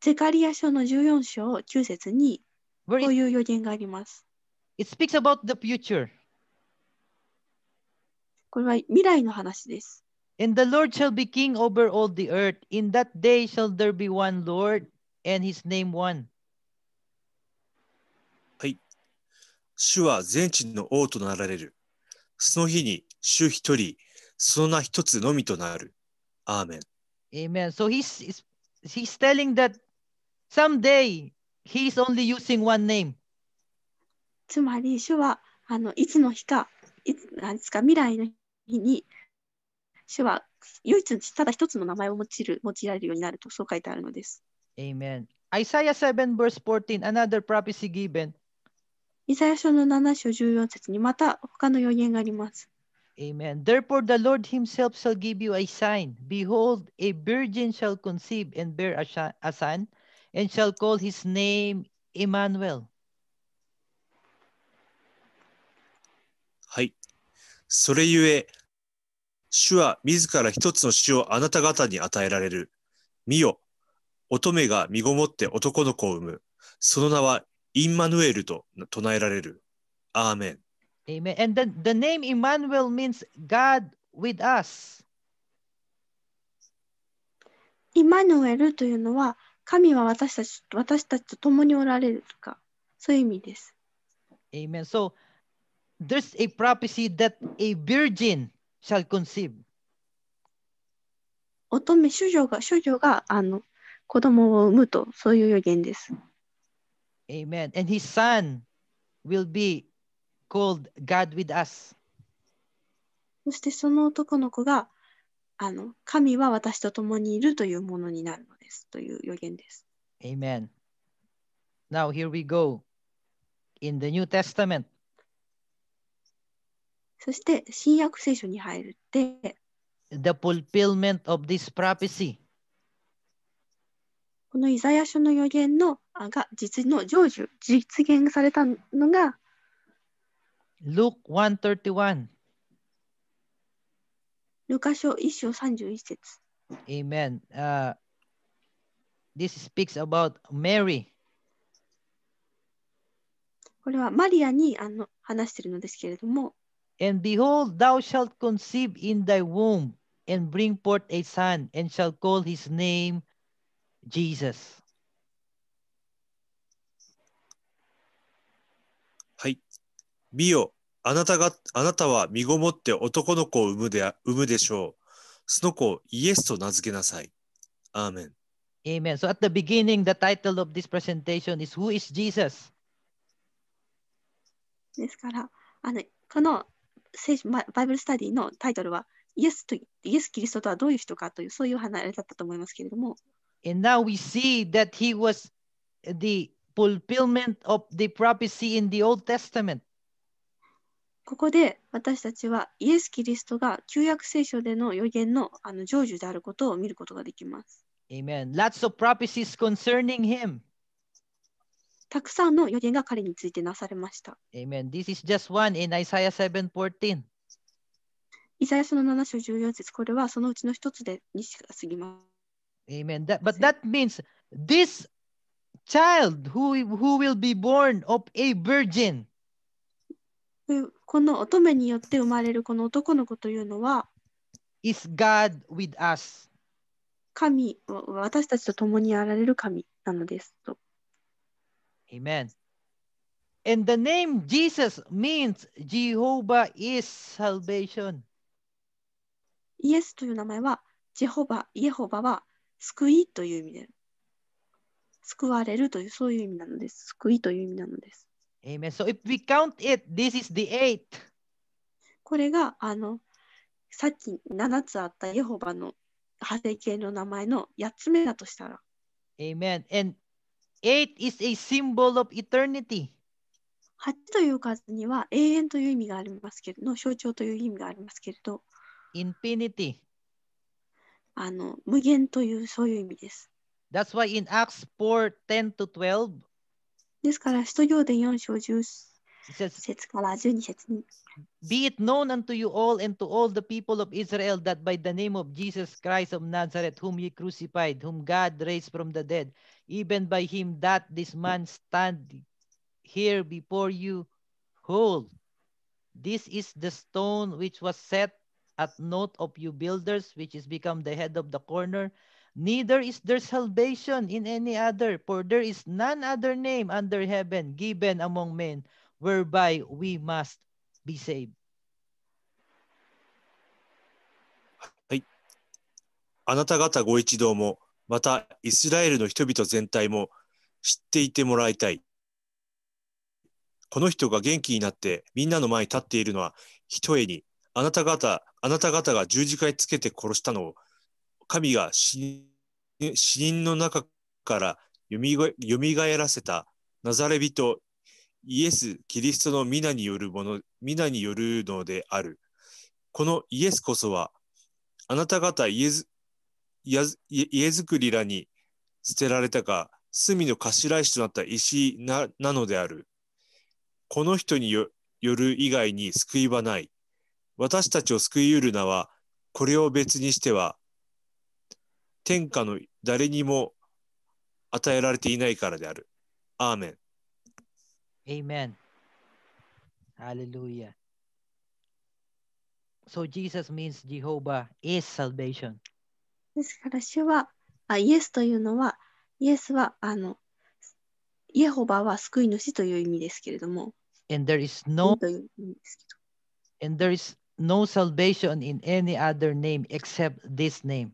ゼカリア書の14章9節にこういう予言があります。It speaks about the future. これは未来の話です。And the Lord shall be king over all the earth. In that day shall there be one Lord, and his name one. はい。主は全地の王となられる。その日に主一人、その名一つのみとなる。アーメン。Amen. So he's he's telling that someday he's only using one name. つまり、主はあのいつの日か、いつなんですか未来の日に、主は唯一ただ一つの名前を用いる用いられるようになるとそう書いてあるのです。Amen. Isaiah 7 verse 14, another prophecy given. イザヤ書の7章14節にまた他の予言があります。Amen. Therefore, the Lord himself shall give you a sign. Behold, a virgin shall conceive and bear a son, and shall call his name Emmanuel. はい。それゆえ、主は自ら一つの死をあなた方に与えられる。見よ、乙女が身ごもって男の子を産む。その名はインマヌエルと唱えられる。アーメン。Amen. And the the name Emmanuel means God with us. Emmanuel, イマヌエルというのは神は私たち私たちと共におられるとかそういう意味です。Amen. So there's a prophecy that a virgin shall conceive. 乙女主女が主女があの子供を産むとそういう予言です。Amen. And his son will be called God with us. そしてその男の子があの神は私と共にいるというものになるのですという予言です。Amen. Now here we go in the New Testament. そして新約聖書に入るって The fulfillment of this prophecy. このイザヤ書の予言のあが実の成就実現されたのが Luke 1:31. Amen. 31節 amenuh this speaks about Mary. And behold, thou shalt conceive in thy womb and bring forth a son and shall call his name Jesus. 見よ、あなたが、あなたは身ごもって男の子を産むで産むでしょう。その子をイエスと名付けなさい。アーメン。Amen. So at the beginning, the title of this presentation is Who is Jesus? ですから、あのこの聖書バイブルスタディのタイトルはイエスとイエス・キリストとはどういう人かというそういう話だったと思いますけれども。And now we see that he was the fulfillment of the prophecy in the Old Testament. ここで私たちはイエス・キリストが旧約聖書での予言のあの成就であることを見ることができます。Amen. Lots of prophecies concerning him. たくさんの予言が彼についてなされました。Amen. This is just one in Isaiah 7:14. イザヤ書の7章14節これはそのうちの一つでにしか過ぎます。Amen. That, but that means this child who, who will be born of a virgin. この乙女によって生まれるこの男の子というのは、Is God with us? 神、私たちと共にあられる神なのですと。Amen. And the name Jesus means Jehovah is salvation. イエスという名前は、ジェホバ、イエホバは救いという意味で、救われるというそういう意味なのです。救いという意味なのです。Amen. So if we count it, this is the eight. これがあのさっき七つあったエホバの派生形の名前の八つ目だとしたら。Amen. And eight is a symbol of eternity. 八という数には永遠という意味がありますけれど、象徴という意味がありますけれど、infinity あの無限というそういう意味です。That's why in Acts 4 10 to 12, ですから、使徒行伝4章10節から12節に。Be it known unto you all and to all the people of Israel that by the name of Jesus Christ of Nazareth, whom ye crucified, whom God raised from the dead, even by him that this man stand here before you whole. This is the stone which was set at naught of you builders, which is become the head of the corner, Neither is there salvation in any other, for there is none other name under heaven given among men whereby we must be saved. はい。あなた方ご一同も、またイスラエルの人々全体も知っていてもらいたい。この人が元気になってみんなの前に立っているのは、ひとえにあなた方、あなた方が十字架につけて殺したのを神が死人の中からよみがえらせたナザレ人イエス・キリストの皆によるもの、皆によるのである。このイエスこそは、あなた方家づくりらに捨てられたか、隅の頭石となった石ななのである。この人による以外に救いはない。私たちを救い得る名は、これを別にしては天下の誰にも与えられていないからである。アーメン。Amen. Hallelujah. So Jesus means Jehovah is salvation. ですから主はあ、イエスというのは、イエスはあの、イエホバは救い主という意味ですけれども。And there is no, and there is no salvation in any other name except this name.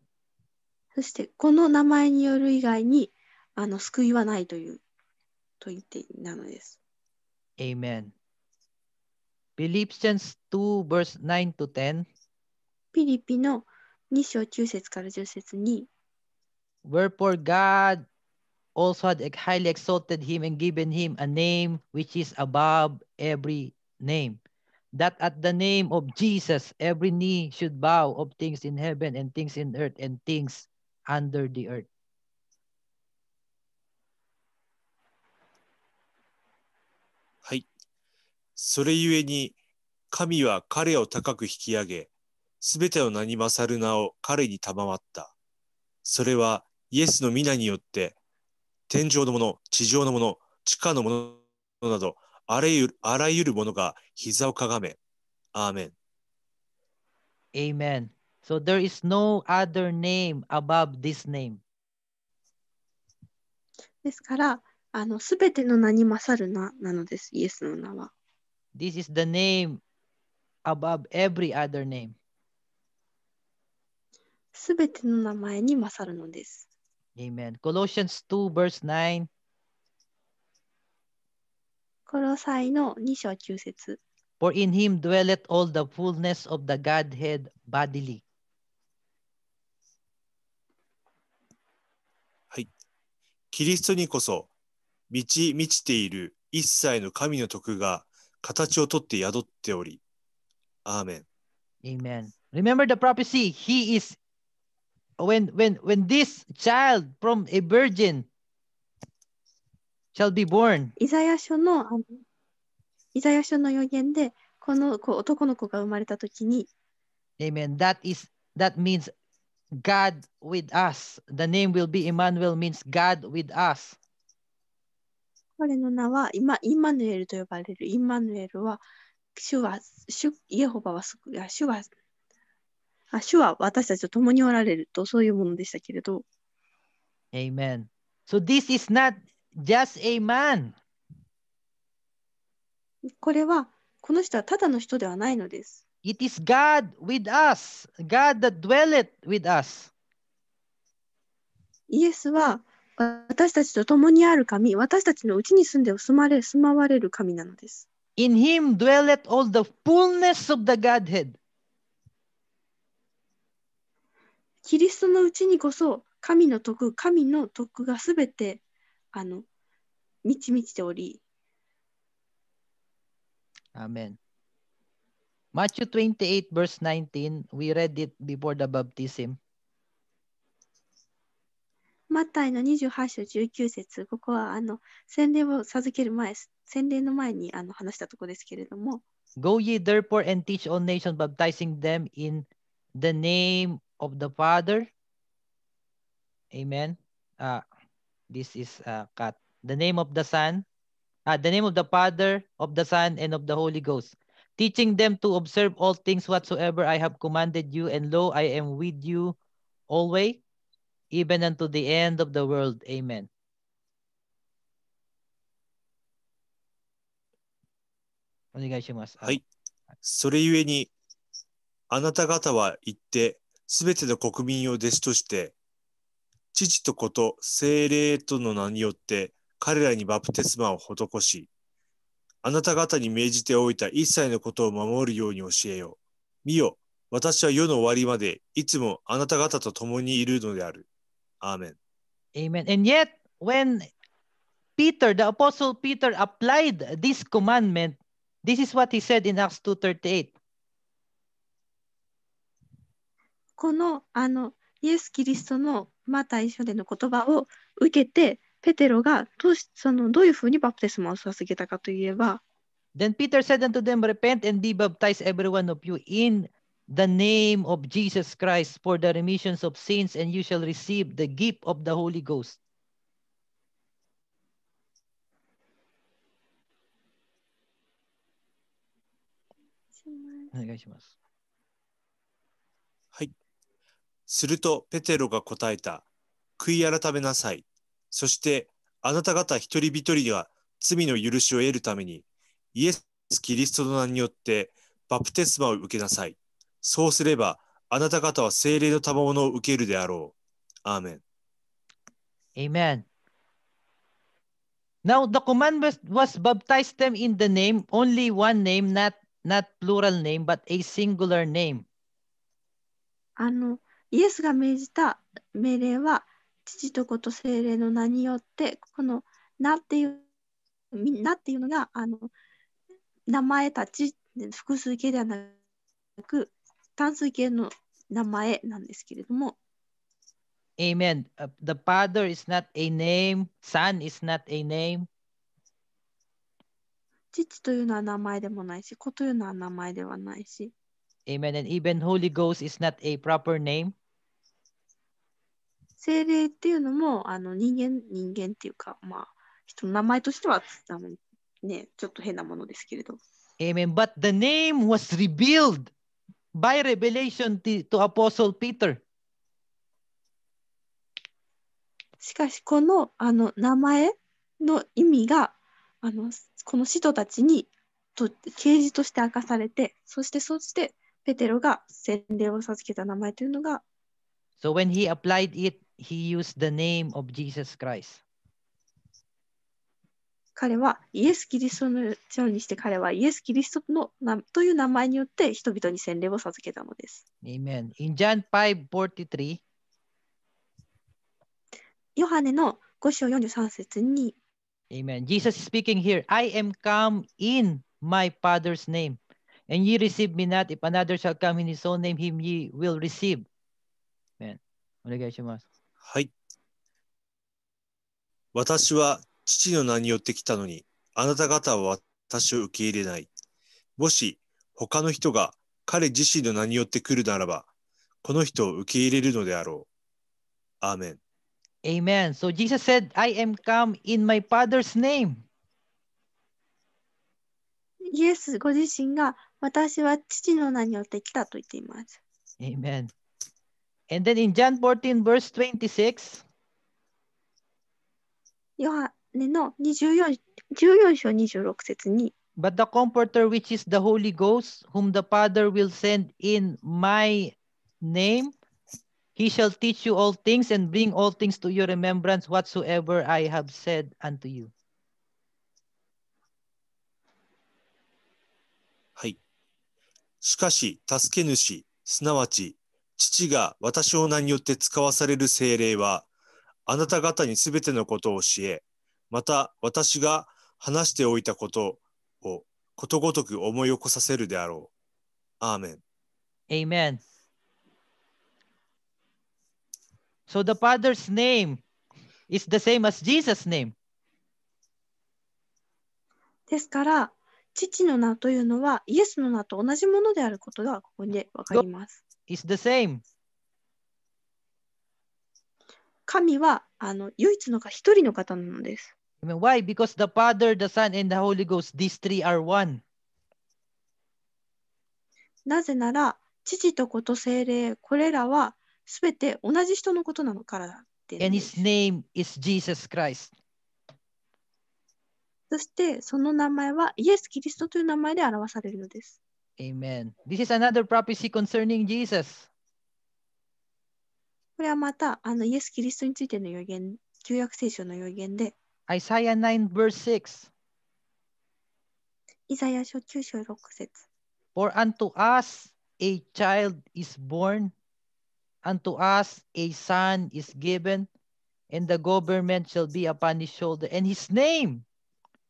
そしてこの名前による以外にあの救いはないというと言ってなのです。Amen. Philippians 2 verse 9 to 10ピリピの2章9節から10節に Wherefore God also had highly exalted him and given him a name which is above every name. That at the name of Jesus every knee should bow of things in heaven and things in earth and things under the earth. h a それゆえに神は彼を高く引き上げ、すべての名に勝る名を彼に賜った。それはイエスの皆によって、天上のもの、地上のもの、地下のものなど、あらゆるあらゆるものが膝をかがめ。アーメン。アーメン。So there is no other name above this name. ですから、あの、すべての名に勝るな、なのです、イエスの名は。This is the name above every other name. すべての名前に勝るのです。Amen. Colossians 2 verse 9. コロサイの2章9節。For in him dwelleth all the fullness of the Godhead bodily. キリストにこそ満ち満ちている一切の神の徳が形をとって宿っており。アーメン。Amen. Remember the prophecy. He is when when when this child from a virgin shall be born. イザヤ書のイザヤ書の予言でこの子男の子が生まれたときに。Amen. That is that means God with us. The name will be Emmanuel means God with us. 彼の名は今イマヌエルと呼ばれるイマヌエルは主は主イエホバは救い主はあ主は私たちと共におられるとそういうものでしたけれど。Amen. So this is not just a man. これはこの人はただの人ではないのです。It is God with us. God that dwelleth with us. イエスは私たちと共にある神、私たちのうちに住んで住まれ住まわれる神なのです。In him dwelleth all the fullness of the Godhead. キリストのうちにこそ神の徳、神の徳がすべてあの満ち満ちており。アメン。Matthew 28 verse 19, we read it before the baptism. マタイの28章19節ここはあの洗礼を授ける前、洗礼の前にあの話したところですけれども。Go ye therefore and teach all nations, baptizing them in the name of the Father. Amen. Uh, this is uh, cut. The name of the Son. Uh, the name of the Father, of the Son, and of the Holy Ghost. teaching them to observe all things whatsoever I have commanded you, and lo, I am with you always, even unto the end of the world. Amen. お願いします。はい。それゆえに、あなた方は言って、すべての国民を弟子として、父と子と精霊との名によって、彼らにバプテスマを施し、あなた方に命じておいた一切のことを守るように教えよ。う。見よ、私は世の終わりまでいつもあなた方と共にいるのである。アーメン。Amen. And yet, when Peter, the Apostle Peter, applied this commandment, this is what he said in Acts 2.38. このあのイエス・キリストのまた一緒での言葉を受けてペテロがどうしそのどういうふうにバプテスマを捧げたかといえば、Then Peter said unto them, Repent and be baptized, every one of you, in the name of Jesus Christ for the remission of sins, and you shall receive the gift of the Holy Ghost. お願いします。はい。するとペテロが答えた。悔い改めなさい。そしてあなた方一人一人が罪の許しを得るために、イエス・キリストの名によってバプテスマを受けなさい。そうすれば、あなた方は精霊の賜物を受けるであろう。アーメン。Amen. Now the command was, was baptize them in the name, only one name, not, not plural name, but a singular name. あの、イエスが命じた命令は、父と子と精霊の名によってこの「な」っていう「な」っていうのがあの名前たち複数形ではなく単数形の名前なんですけれども。Amen. The Father is not a name. Son is not a name. 父というのは名前でもないし、子というのは名前ではないし。Amen. And even Holy Ghost is not a proper name. 精霊っていうのもあの人間人間っていうかまあ人の名前としてはあのねちょっと変なものですけれど。Amen. But the name was revealed by revelation to Apostle Peter. しかしこのあの名前の意味があのこの使徒たちにと啓示として明かされてそしてそしてペテロが洗礼を授けた名前というのが So when he applied it he used the name of Jesus Christ. 彼はイエス・キリストのようにして彼はイエス・キリストのなという名前によって人々に洗礼を授けたのです。Amen. In John 5:43ヨハネの5章43節に Amen. Jesus is speaking here. I am come in my Father's name, and ye receive me not. If another shall come in his own name, him ye will receive. Amen. お願いします。はい。私は父の名によって来たのに、あなた方は私を受け入れない。もし、他の人が彼自身の名によって来るならば、この人を受け入れるのであろう。アーメン。Amen. So Jesus said, I am come in my Father's name. イエスご自身が私は父の名によって来たと言っています。Amen. And then in John 14 verse 26. But the Comforter which is the Holy Ghost, whom the Father will send in my name, he shall teach you all things and bring all things to your remembrance whatsoever I have said unto you. はい。しかし、助け主、すなわち父が私を名によって使わされる精霊は、あなた方にすべてのことを教え、また私が話しておいたことをことごとく思い起こさせるであろう。アーメン。Amen. So the Father's name is the same as Jesus' name. ですから、父の名というのはイエスの名と同じものであることがここでわかります。is the same. 神はあの唯一のか一人の方なのです。Why? Because the Father, the Son, and the Holy Ghost, these three are one. なぜなら、父と子と精霊、これらはすべて同じ人のことなのからだ。And his name is Jesus Christ. そして、その名前はイエス・キリストという名前で表されるのです。Amen. This is another prophecy concerning Jesus. これはまた、あの、イエス・キリストについての予言、旧約聖書の予言で、Isaiah 9 verse 6. イザヤ書9章6節 For unto us a child is born, unto us a son is given, and the government shall be upon his shoulder, and his name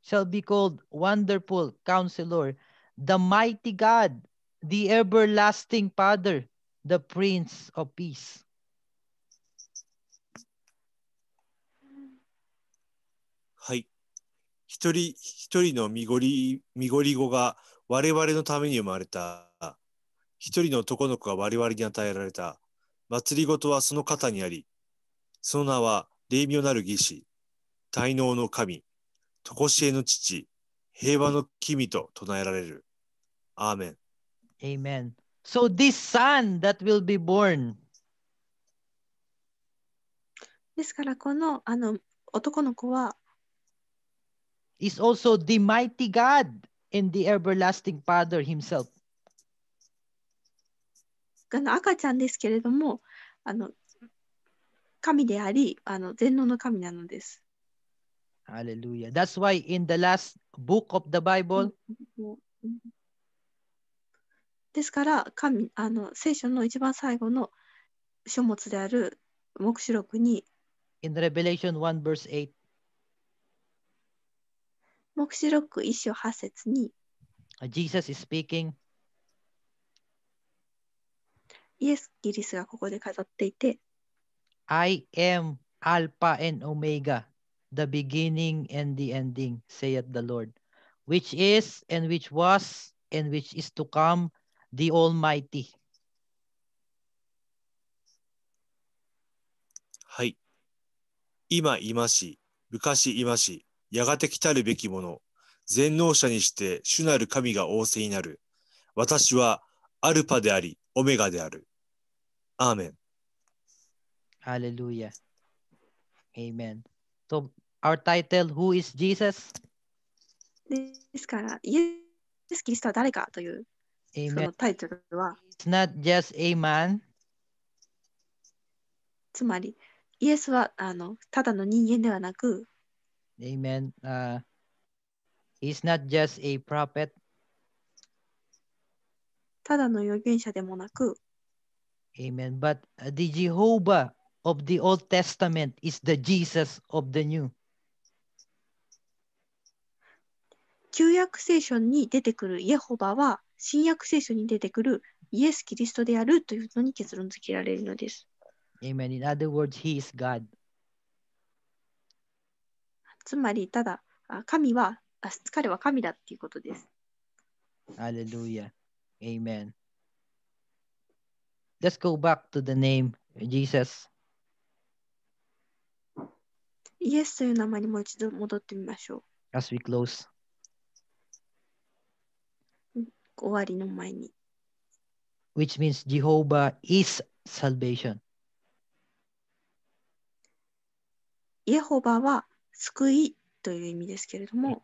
shall be called Wonderful Counselor, the mighty God, the everlasting Father, the Prince of Peace. はい。一人一人のみごり、みごり子が我々のために生まれた。一人の男の子が我々に与えられた。祭りごとはその肩にあり、その名は霊妙なる義士、大能の神、とこしえの父、平和の君と唱えられる。Amen. Amen. So this son that will be born. ですからこのあの男の子は is also the mighty God and the everlasting Father himself. あの赤ちゃんですけれどもあの神でありあの全能の神なのです。Hallelujah. That's why in the last book of the Bible, mm-hmm. ですから神あの聖書の一番最後の書物である黙示録に In Revelation 1 verse 8黙示録一章八節に Jesus is speaking イエス・キリスがここで語っていて I am Alpha and Omega the beginning and the ending saith the Lord which is and which was and which is to come the Almighty. はい。今今し、昔今し、やがて来たるべきもの、全能者にして主なる神が仰せになる。私はアルパであり、オメガである。アーメン。ハレルヤ。a m メン。と、o our title, Who is Jesus? ですから、イエス・キリストは誰かという Amen. そのタイトルは It's not just a man. つまり、イエスはあのただの人間ではなく、Amen.、Uh, he's not just a prophet. ただの預言者でもなく、Amen. But the Jehovah of the Old Testament is the Jesus of the New. 旧約聖書に出てくるイエホバは新約聖書に出てくるイエス・キリストであるというのに結論付けられるのです。Amen. In other words, He is God. つまり、ただ、神は、彼は神だっていうことです。Hallelujah. Amen. Let's go back to the name Jesus. イエスという名前にもう一度戻ってみましょう。As we close. 終わりの前に。Which means Jehovah is salvation. イエホバは救いという意味ですけれども。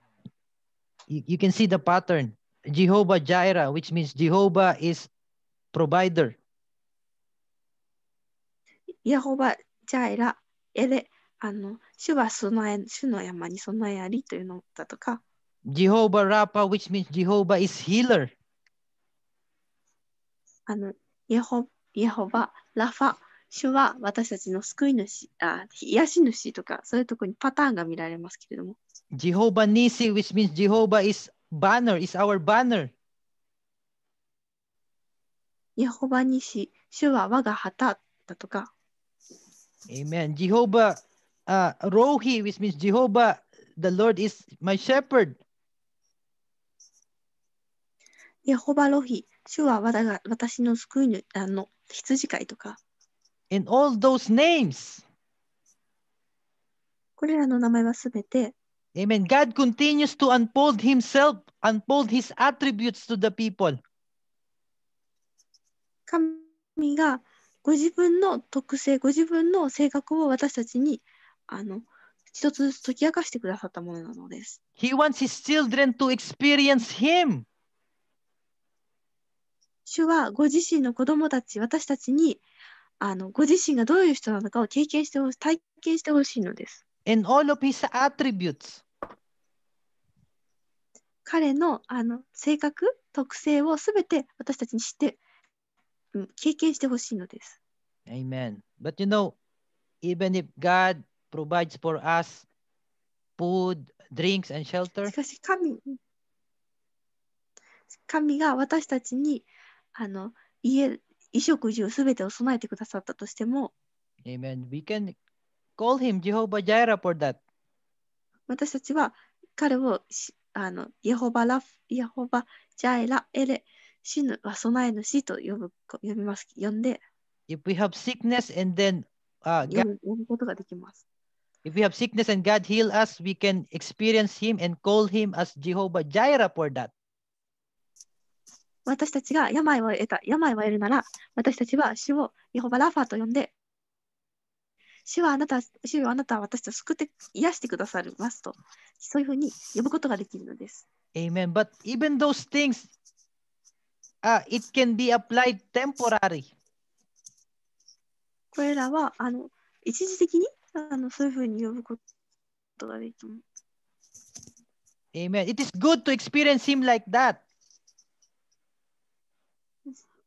You, you can see the pattern. Jehovah Jireh, which means Jehovah is provider. イエホバ・ジャイラ・エレ、あの、主は備え、主の山に備えありというのだとか。ジェホバ・ラパ、which means ジェホバ is healer。あのイエホイエホバ、ラファ、主は私たちの救い主、あ癒し主とか、そういうところにパターンが見られますけれども。Jehovah Nisi, which means Jehovah is banner, is our banner. イエホバニシ、主は我が旗だとか。Amen. Jehovah、uh, Rohi, which means Jehovah, the Lord is my shepherd. イエホバロヒ、主はわたが私の救い主あの羊飼いとか。a n all those names. これらの名前はすべて。Amen. God continues to unfold himself, unfold his attributes to the people. 神がご自分の特性、ご自分の性格を私たちにあの一つずつ解き明かしてくださったものなのです。He wants his children to experience him. 主はご自身の子どもたち私たちにあのご自身がどういう人なのかを経験してほし体験してほしいのです。And all of his attributes. 彼のあの性格、特性をすべて私たちに知って、うん、経験してほしいのです。Amen. But you know, even if God provides for us food, drinks, and shelter, しかし神神が私たちにあの家、衣食住すべてを備えてくださったとしても、Amen. We can call him Jehovah Jireh for that. 私たちは彼をあのヤホバラフ、ヤホバジャイラエレ、死ぬは備え主と呼ぶ呼びます。呼んで。If we have sickness and then uh, God, 呼ぶことができます。If we have sickness and God heal us, we can experience him and call him as Jehovah Jireh for that. 私たちが病を得た、病を得るなら、私たちは主をヨホバラファと呼んで、主はあなた、主よあなたは私たちを救って癒してくださるますと、そういうふうに呼ぶことができるのです。Amen. But even those things, uh, it can be applied temporary. これらはあの一時的にあのそういうふうに呼ぶことができる。Amen. It is good to experience Him like that.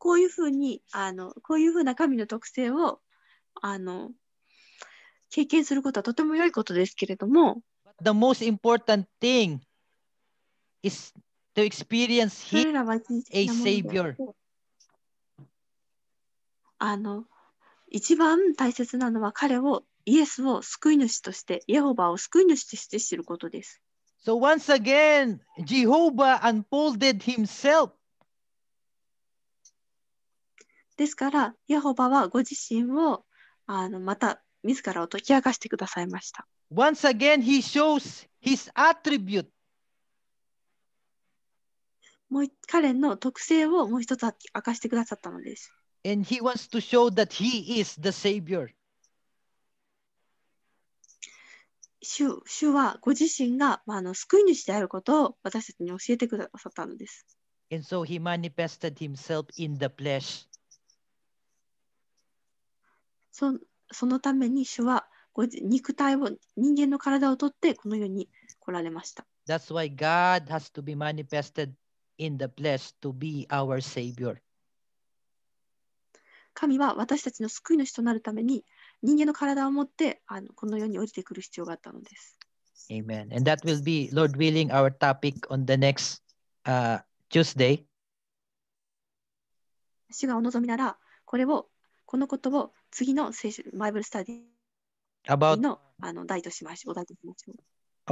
こういうふうにあのこういうふうな神の特性をあの経験することはとても良いことですけれども The most important thing is to experience Him a Savior あの一番大切なのは彼をイエスを救い主としてイエホバを救い主として知ることです So once again, Jehovah unfolded himself ですから、ヤホバはご自身をあのまた自らを解き明かしてくださいました。Once again, he shows his attribute. もう彼の特性をもう一つ明かしてくださったのです。And he wants to show that he is the Savior. 主主はご自身が、まあ、あの救い主であることを私たちに教えてくださったのです。And so he manifested himself in the flesh. そそのために主は肉体を人間の体をとってこの世に来られました。That's why God has to be manifested in the flesh to be our Savior. 神は私たちの救い主となるために人間の体を持ってあのこの世に降りてくる必要があったのです。Amen. And that will be, Lord willing, our topic on the next、uh, Tuesday. 主がお望みなら、これを、このことを次の聖書バイブルスタディ About のあの題としましょう。ししょう。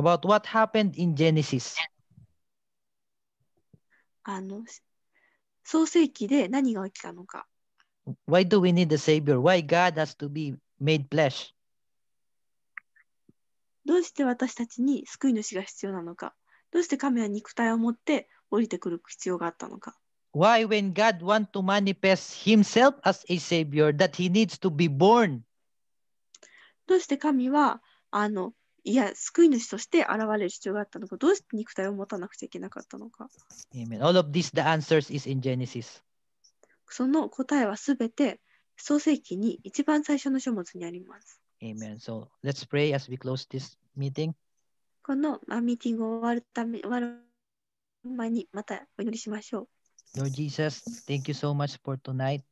About what happened in Genesis? あの創世記で何が起きたのか。Why do we need the Savior? Why God has to be made flesh? どうして私たちに救い主が必要なのかどうして神は肉体を持って降りてくる必要があったのか why when God want to manifest himself as a savior that he needs to be born? どうして神はあのいや救い主として現れる必要があったのかどうして肉体を持たなくちゃいけなかったのか Amen. All of this, the answers is in Genesis. その答えはすべて創世記に一番最初の書物にあります。Amen. So let's pray as we close this meeting. このミーティングを終わるため終わる前にまたお祈りしましょう。Lord Jesus, thank you so much for tonight.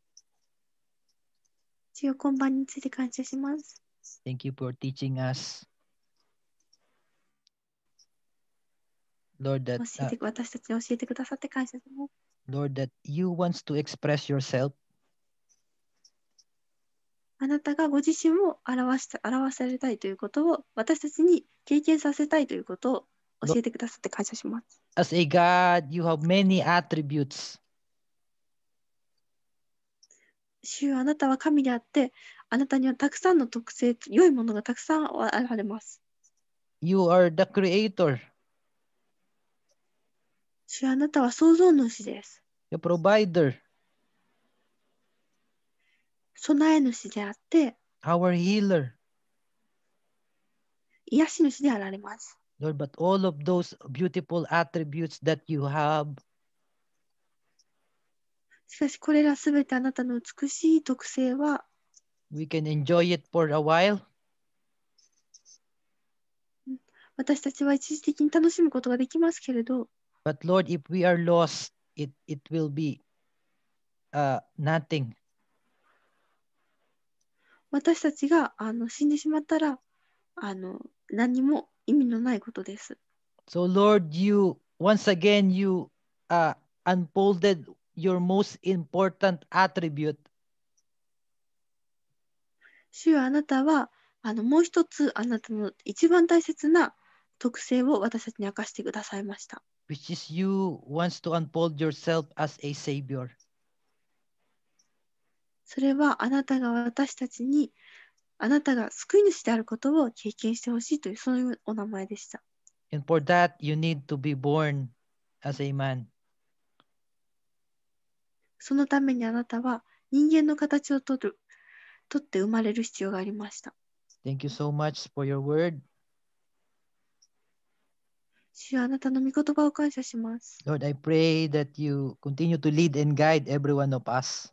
主よ今晩について感謝します。Thank you for teaching us. Lord, that, 教えて私たちに教えてくださって感謝します。Lord, that you wants to express yourself. あなたがご自身を表した表されたいということを私たちに経験させたいということを教えてくださって感謝します。as a God, you have many attributes. 主あなたは神であって、あなたにはたくさんの特性、良いものがたくさん現れます。You are the creator. 主あなたは創造主です。Your provider. 備え主であって、Our healer. 癒し主であられます。Lord, but all of those beautiful attributes that you have. しかしこれらすべてあなたの美しい特性は We can enjoy it for a while. 私たちは一時的に楽しむことができますけれど。But Lord, if we are lost, it, it will be、uh, nothing. 私たちがあの死んでしまったらあの何も意味のないことです。So Lord, you once again you、uh, unfolded your most important attribute. 主よあなたはあのもう一つあなたの一番大切な特性を私たちに明かしてくださいました。Which is you wants to unfold yourself as a savior. それはあなたが私たちにあなたが救い主であることを経験してほしいというそういうお名前でした。And for that, you need to be born as a man. そのためにあなたは人間の形をとる、とって生まれる必要がありました。Thank you so much for your word. 主よあなたの御言葉を感謝します。Lord, I pray that you continue to lead and guide every one of us.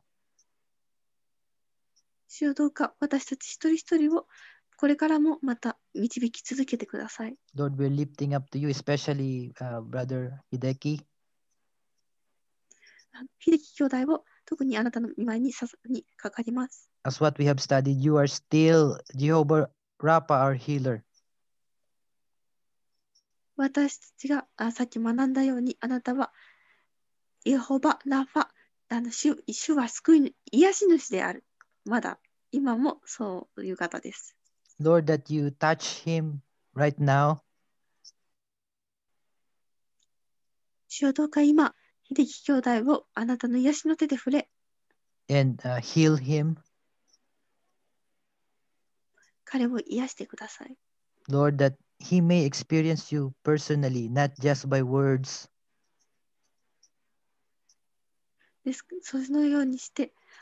主よどうか私たち一人一人をこれからもまた導き続けてください。Lord, we're lifting up to you, especially、uh, brother Hideki. 秀 i 兄弟を特にあなたの見舞いにさにかかります。As what we have studied, you are still Jehovah r a p a our healer. 私たちがあさっき学んだように、あなたはイホバ・ラファ、あの主主は救い癒し主である。まだ今もそういう方です。Lord, that you touch him right now. 主よどうか今、秀樹兄弟をあなたの癒しの手で触れ。And、uh, heal him. 彼を癒してください。Lord, that he may experience you personally, not just by words. ですそのようにして、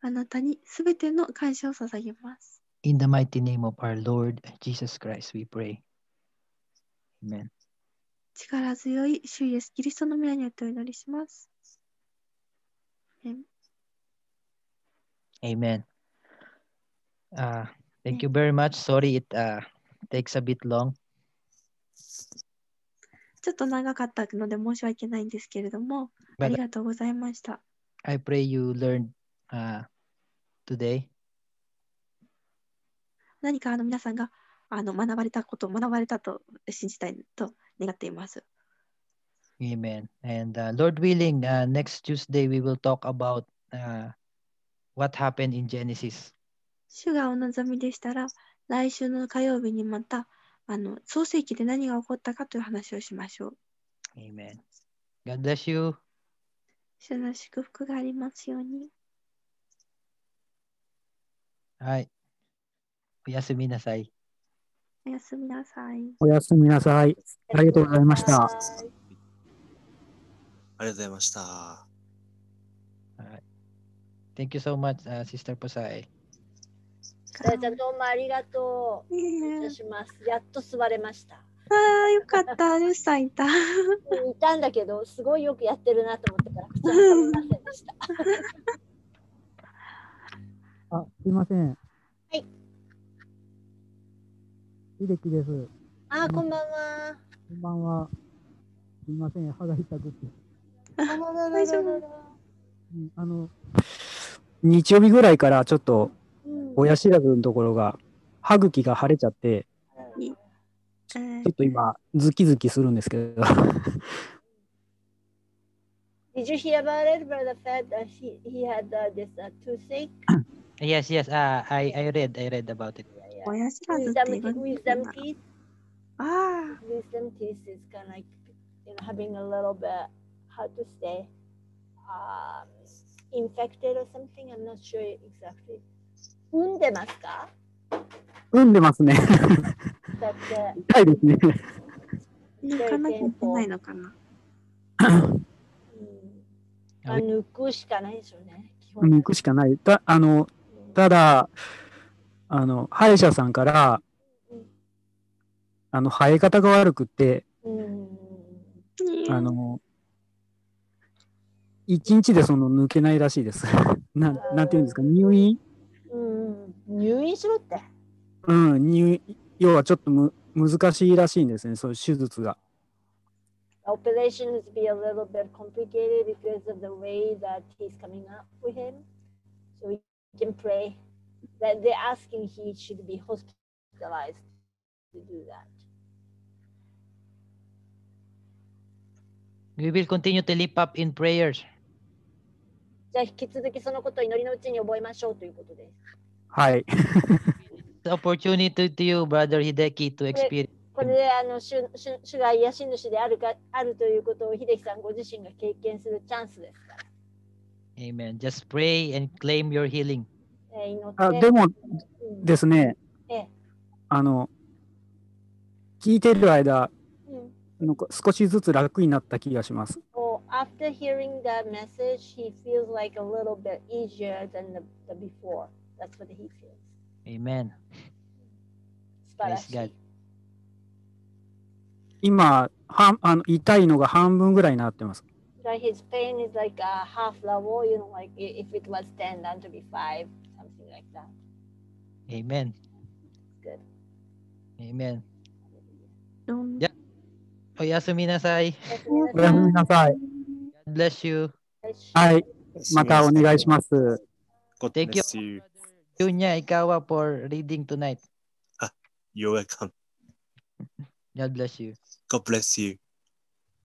あなたにすべての感謝を捧げます。In the mighty name of our Lord Jesus Christ, we pray. Amen. 力強い主イエスキリストの皆によってお祈りします。Amen. Uh, thank you very much. Sorry, it uh, takes a bit long. ちょっと長かったので申し訳ないんですけれども、ありがとうございました。I pray you learned today? 何かあの皆さんがあの学ばれたこと、学ばれたと信じたいと願っています。Amen. And、uh, Lord willing,、uh, next Tuesday we will talk about、uh, what happened in Genesis. 主がお望みでしたら、来週の火曜日にまたあの創世記で何が起こったかという話をしましょう。Amen. God bless you. 主の祝福がありますように。はい。おやすみなさい。おやすみなさい。おやすみなさい。ありがとうございました。ありがとうございました。はい。Thank you so much,、uh, Sister Posai. かやちゃんどうもありがとう。感謝します。やっと座れました。ああ、よかった。ルーさんいた。いたんだけど、すごいよくやってるなと思ってから、口がませんでした。あ、すいません。はい。秀樹です。あ、こんばんは。こんばんは。すいません、歯が痛くて。大丈夫。あの。日曜日ぐらいからちょっと、親知らずのところが、歯茎が腫れちゃって、ちょっと今、ズキズキするんですけど。Did you hear about it, Brother Fed? He, he had uh, this uh, toothache. Yes, yes. Uh, I, I read, I read about it. Yeah, yeah. Wisdom, wisdom teeth. Ah. Wisdom teeth is kind of like you know, having a little bit, how to say, um, infected or something. I'm not sure exactly. 産んでますか産んでますね。だって。痛いですね。なかなか痛ないのかな。うん、あ抜くしかないでしょうね。抜くしかない。だあのただ、あの、歯医者さんから、あの、生え方が悪くて、あの、一日でその抜けないらしいです。ななんていうんですか、入院入院しろって。うん、入要はちょっとむ難しいらしいんですね、そういう手術が。オペレーションは a little bit complicated because of the way that he's coming up with him. So can pray that they're asking he should be hospitalized to do that. We will continue to lift up in prayers. じゃあ引き続きそのことを祈りのうちに覚えましょうということです。はい。opportunity to you, brother Hideki, to experience. これであの主主主が癒し主であるかあるということを秀樹さんご自身が経験するチャンスです。Amen. j u pray and claim your healing. あでもですね、あの、聞いてる間、なんか少しずつ楽になった気がします。今、はあの痛いのが半分ぐらいになってます。like his pain is like a half level, you know, like if it was 10, then to be 5, something like that. Amen. Good. Amen. Um, yeah. Oyasumi nasai. Oyasumi nasai. God bless you. Thank you. Junya Ikawa for reading tonight. Ah, you're welcome. God bless you. God bless you.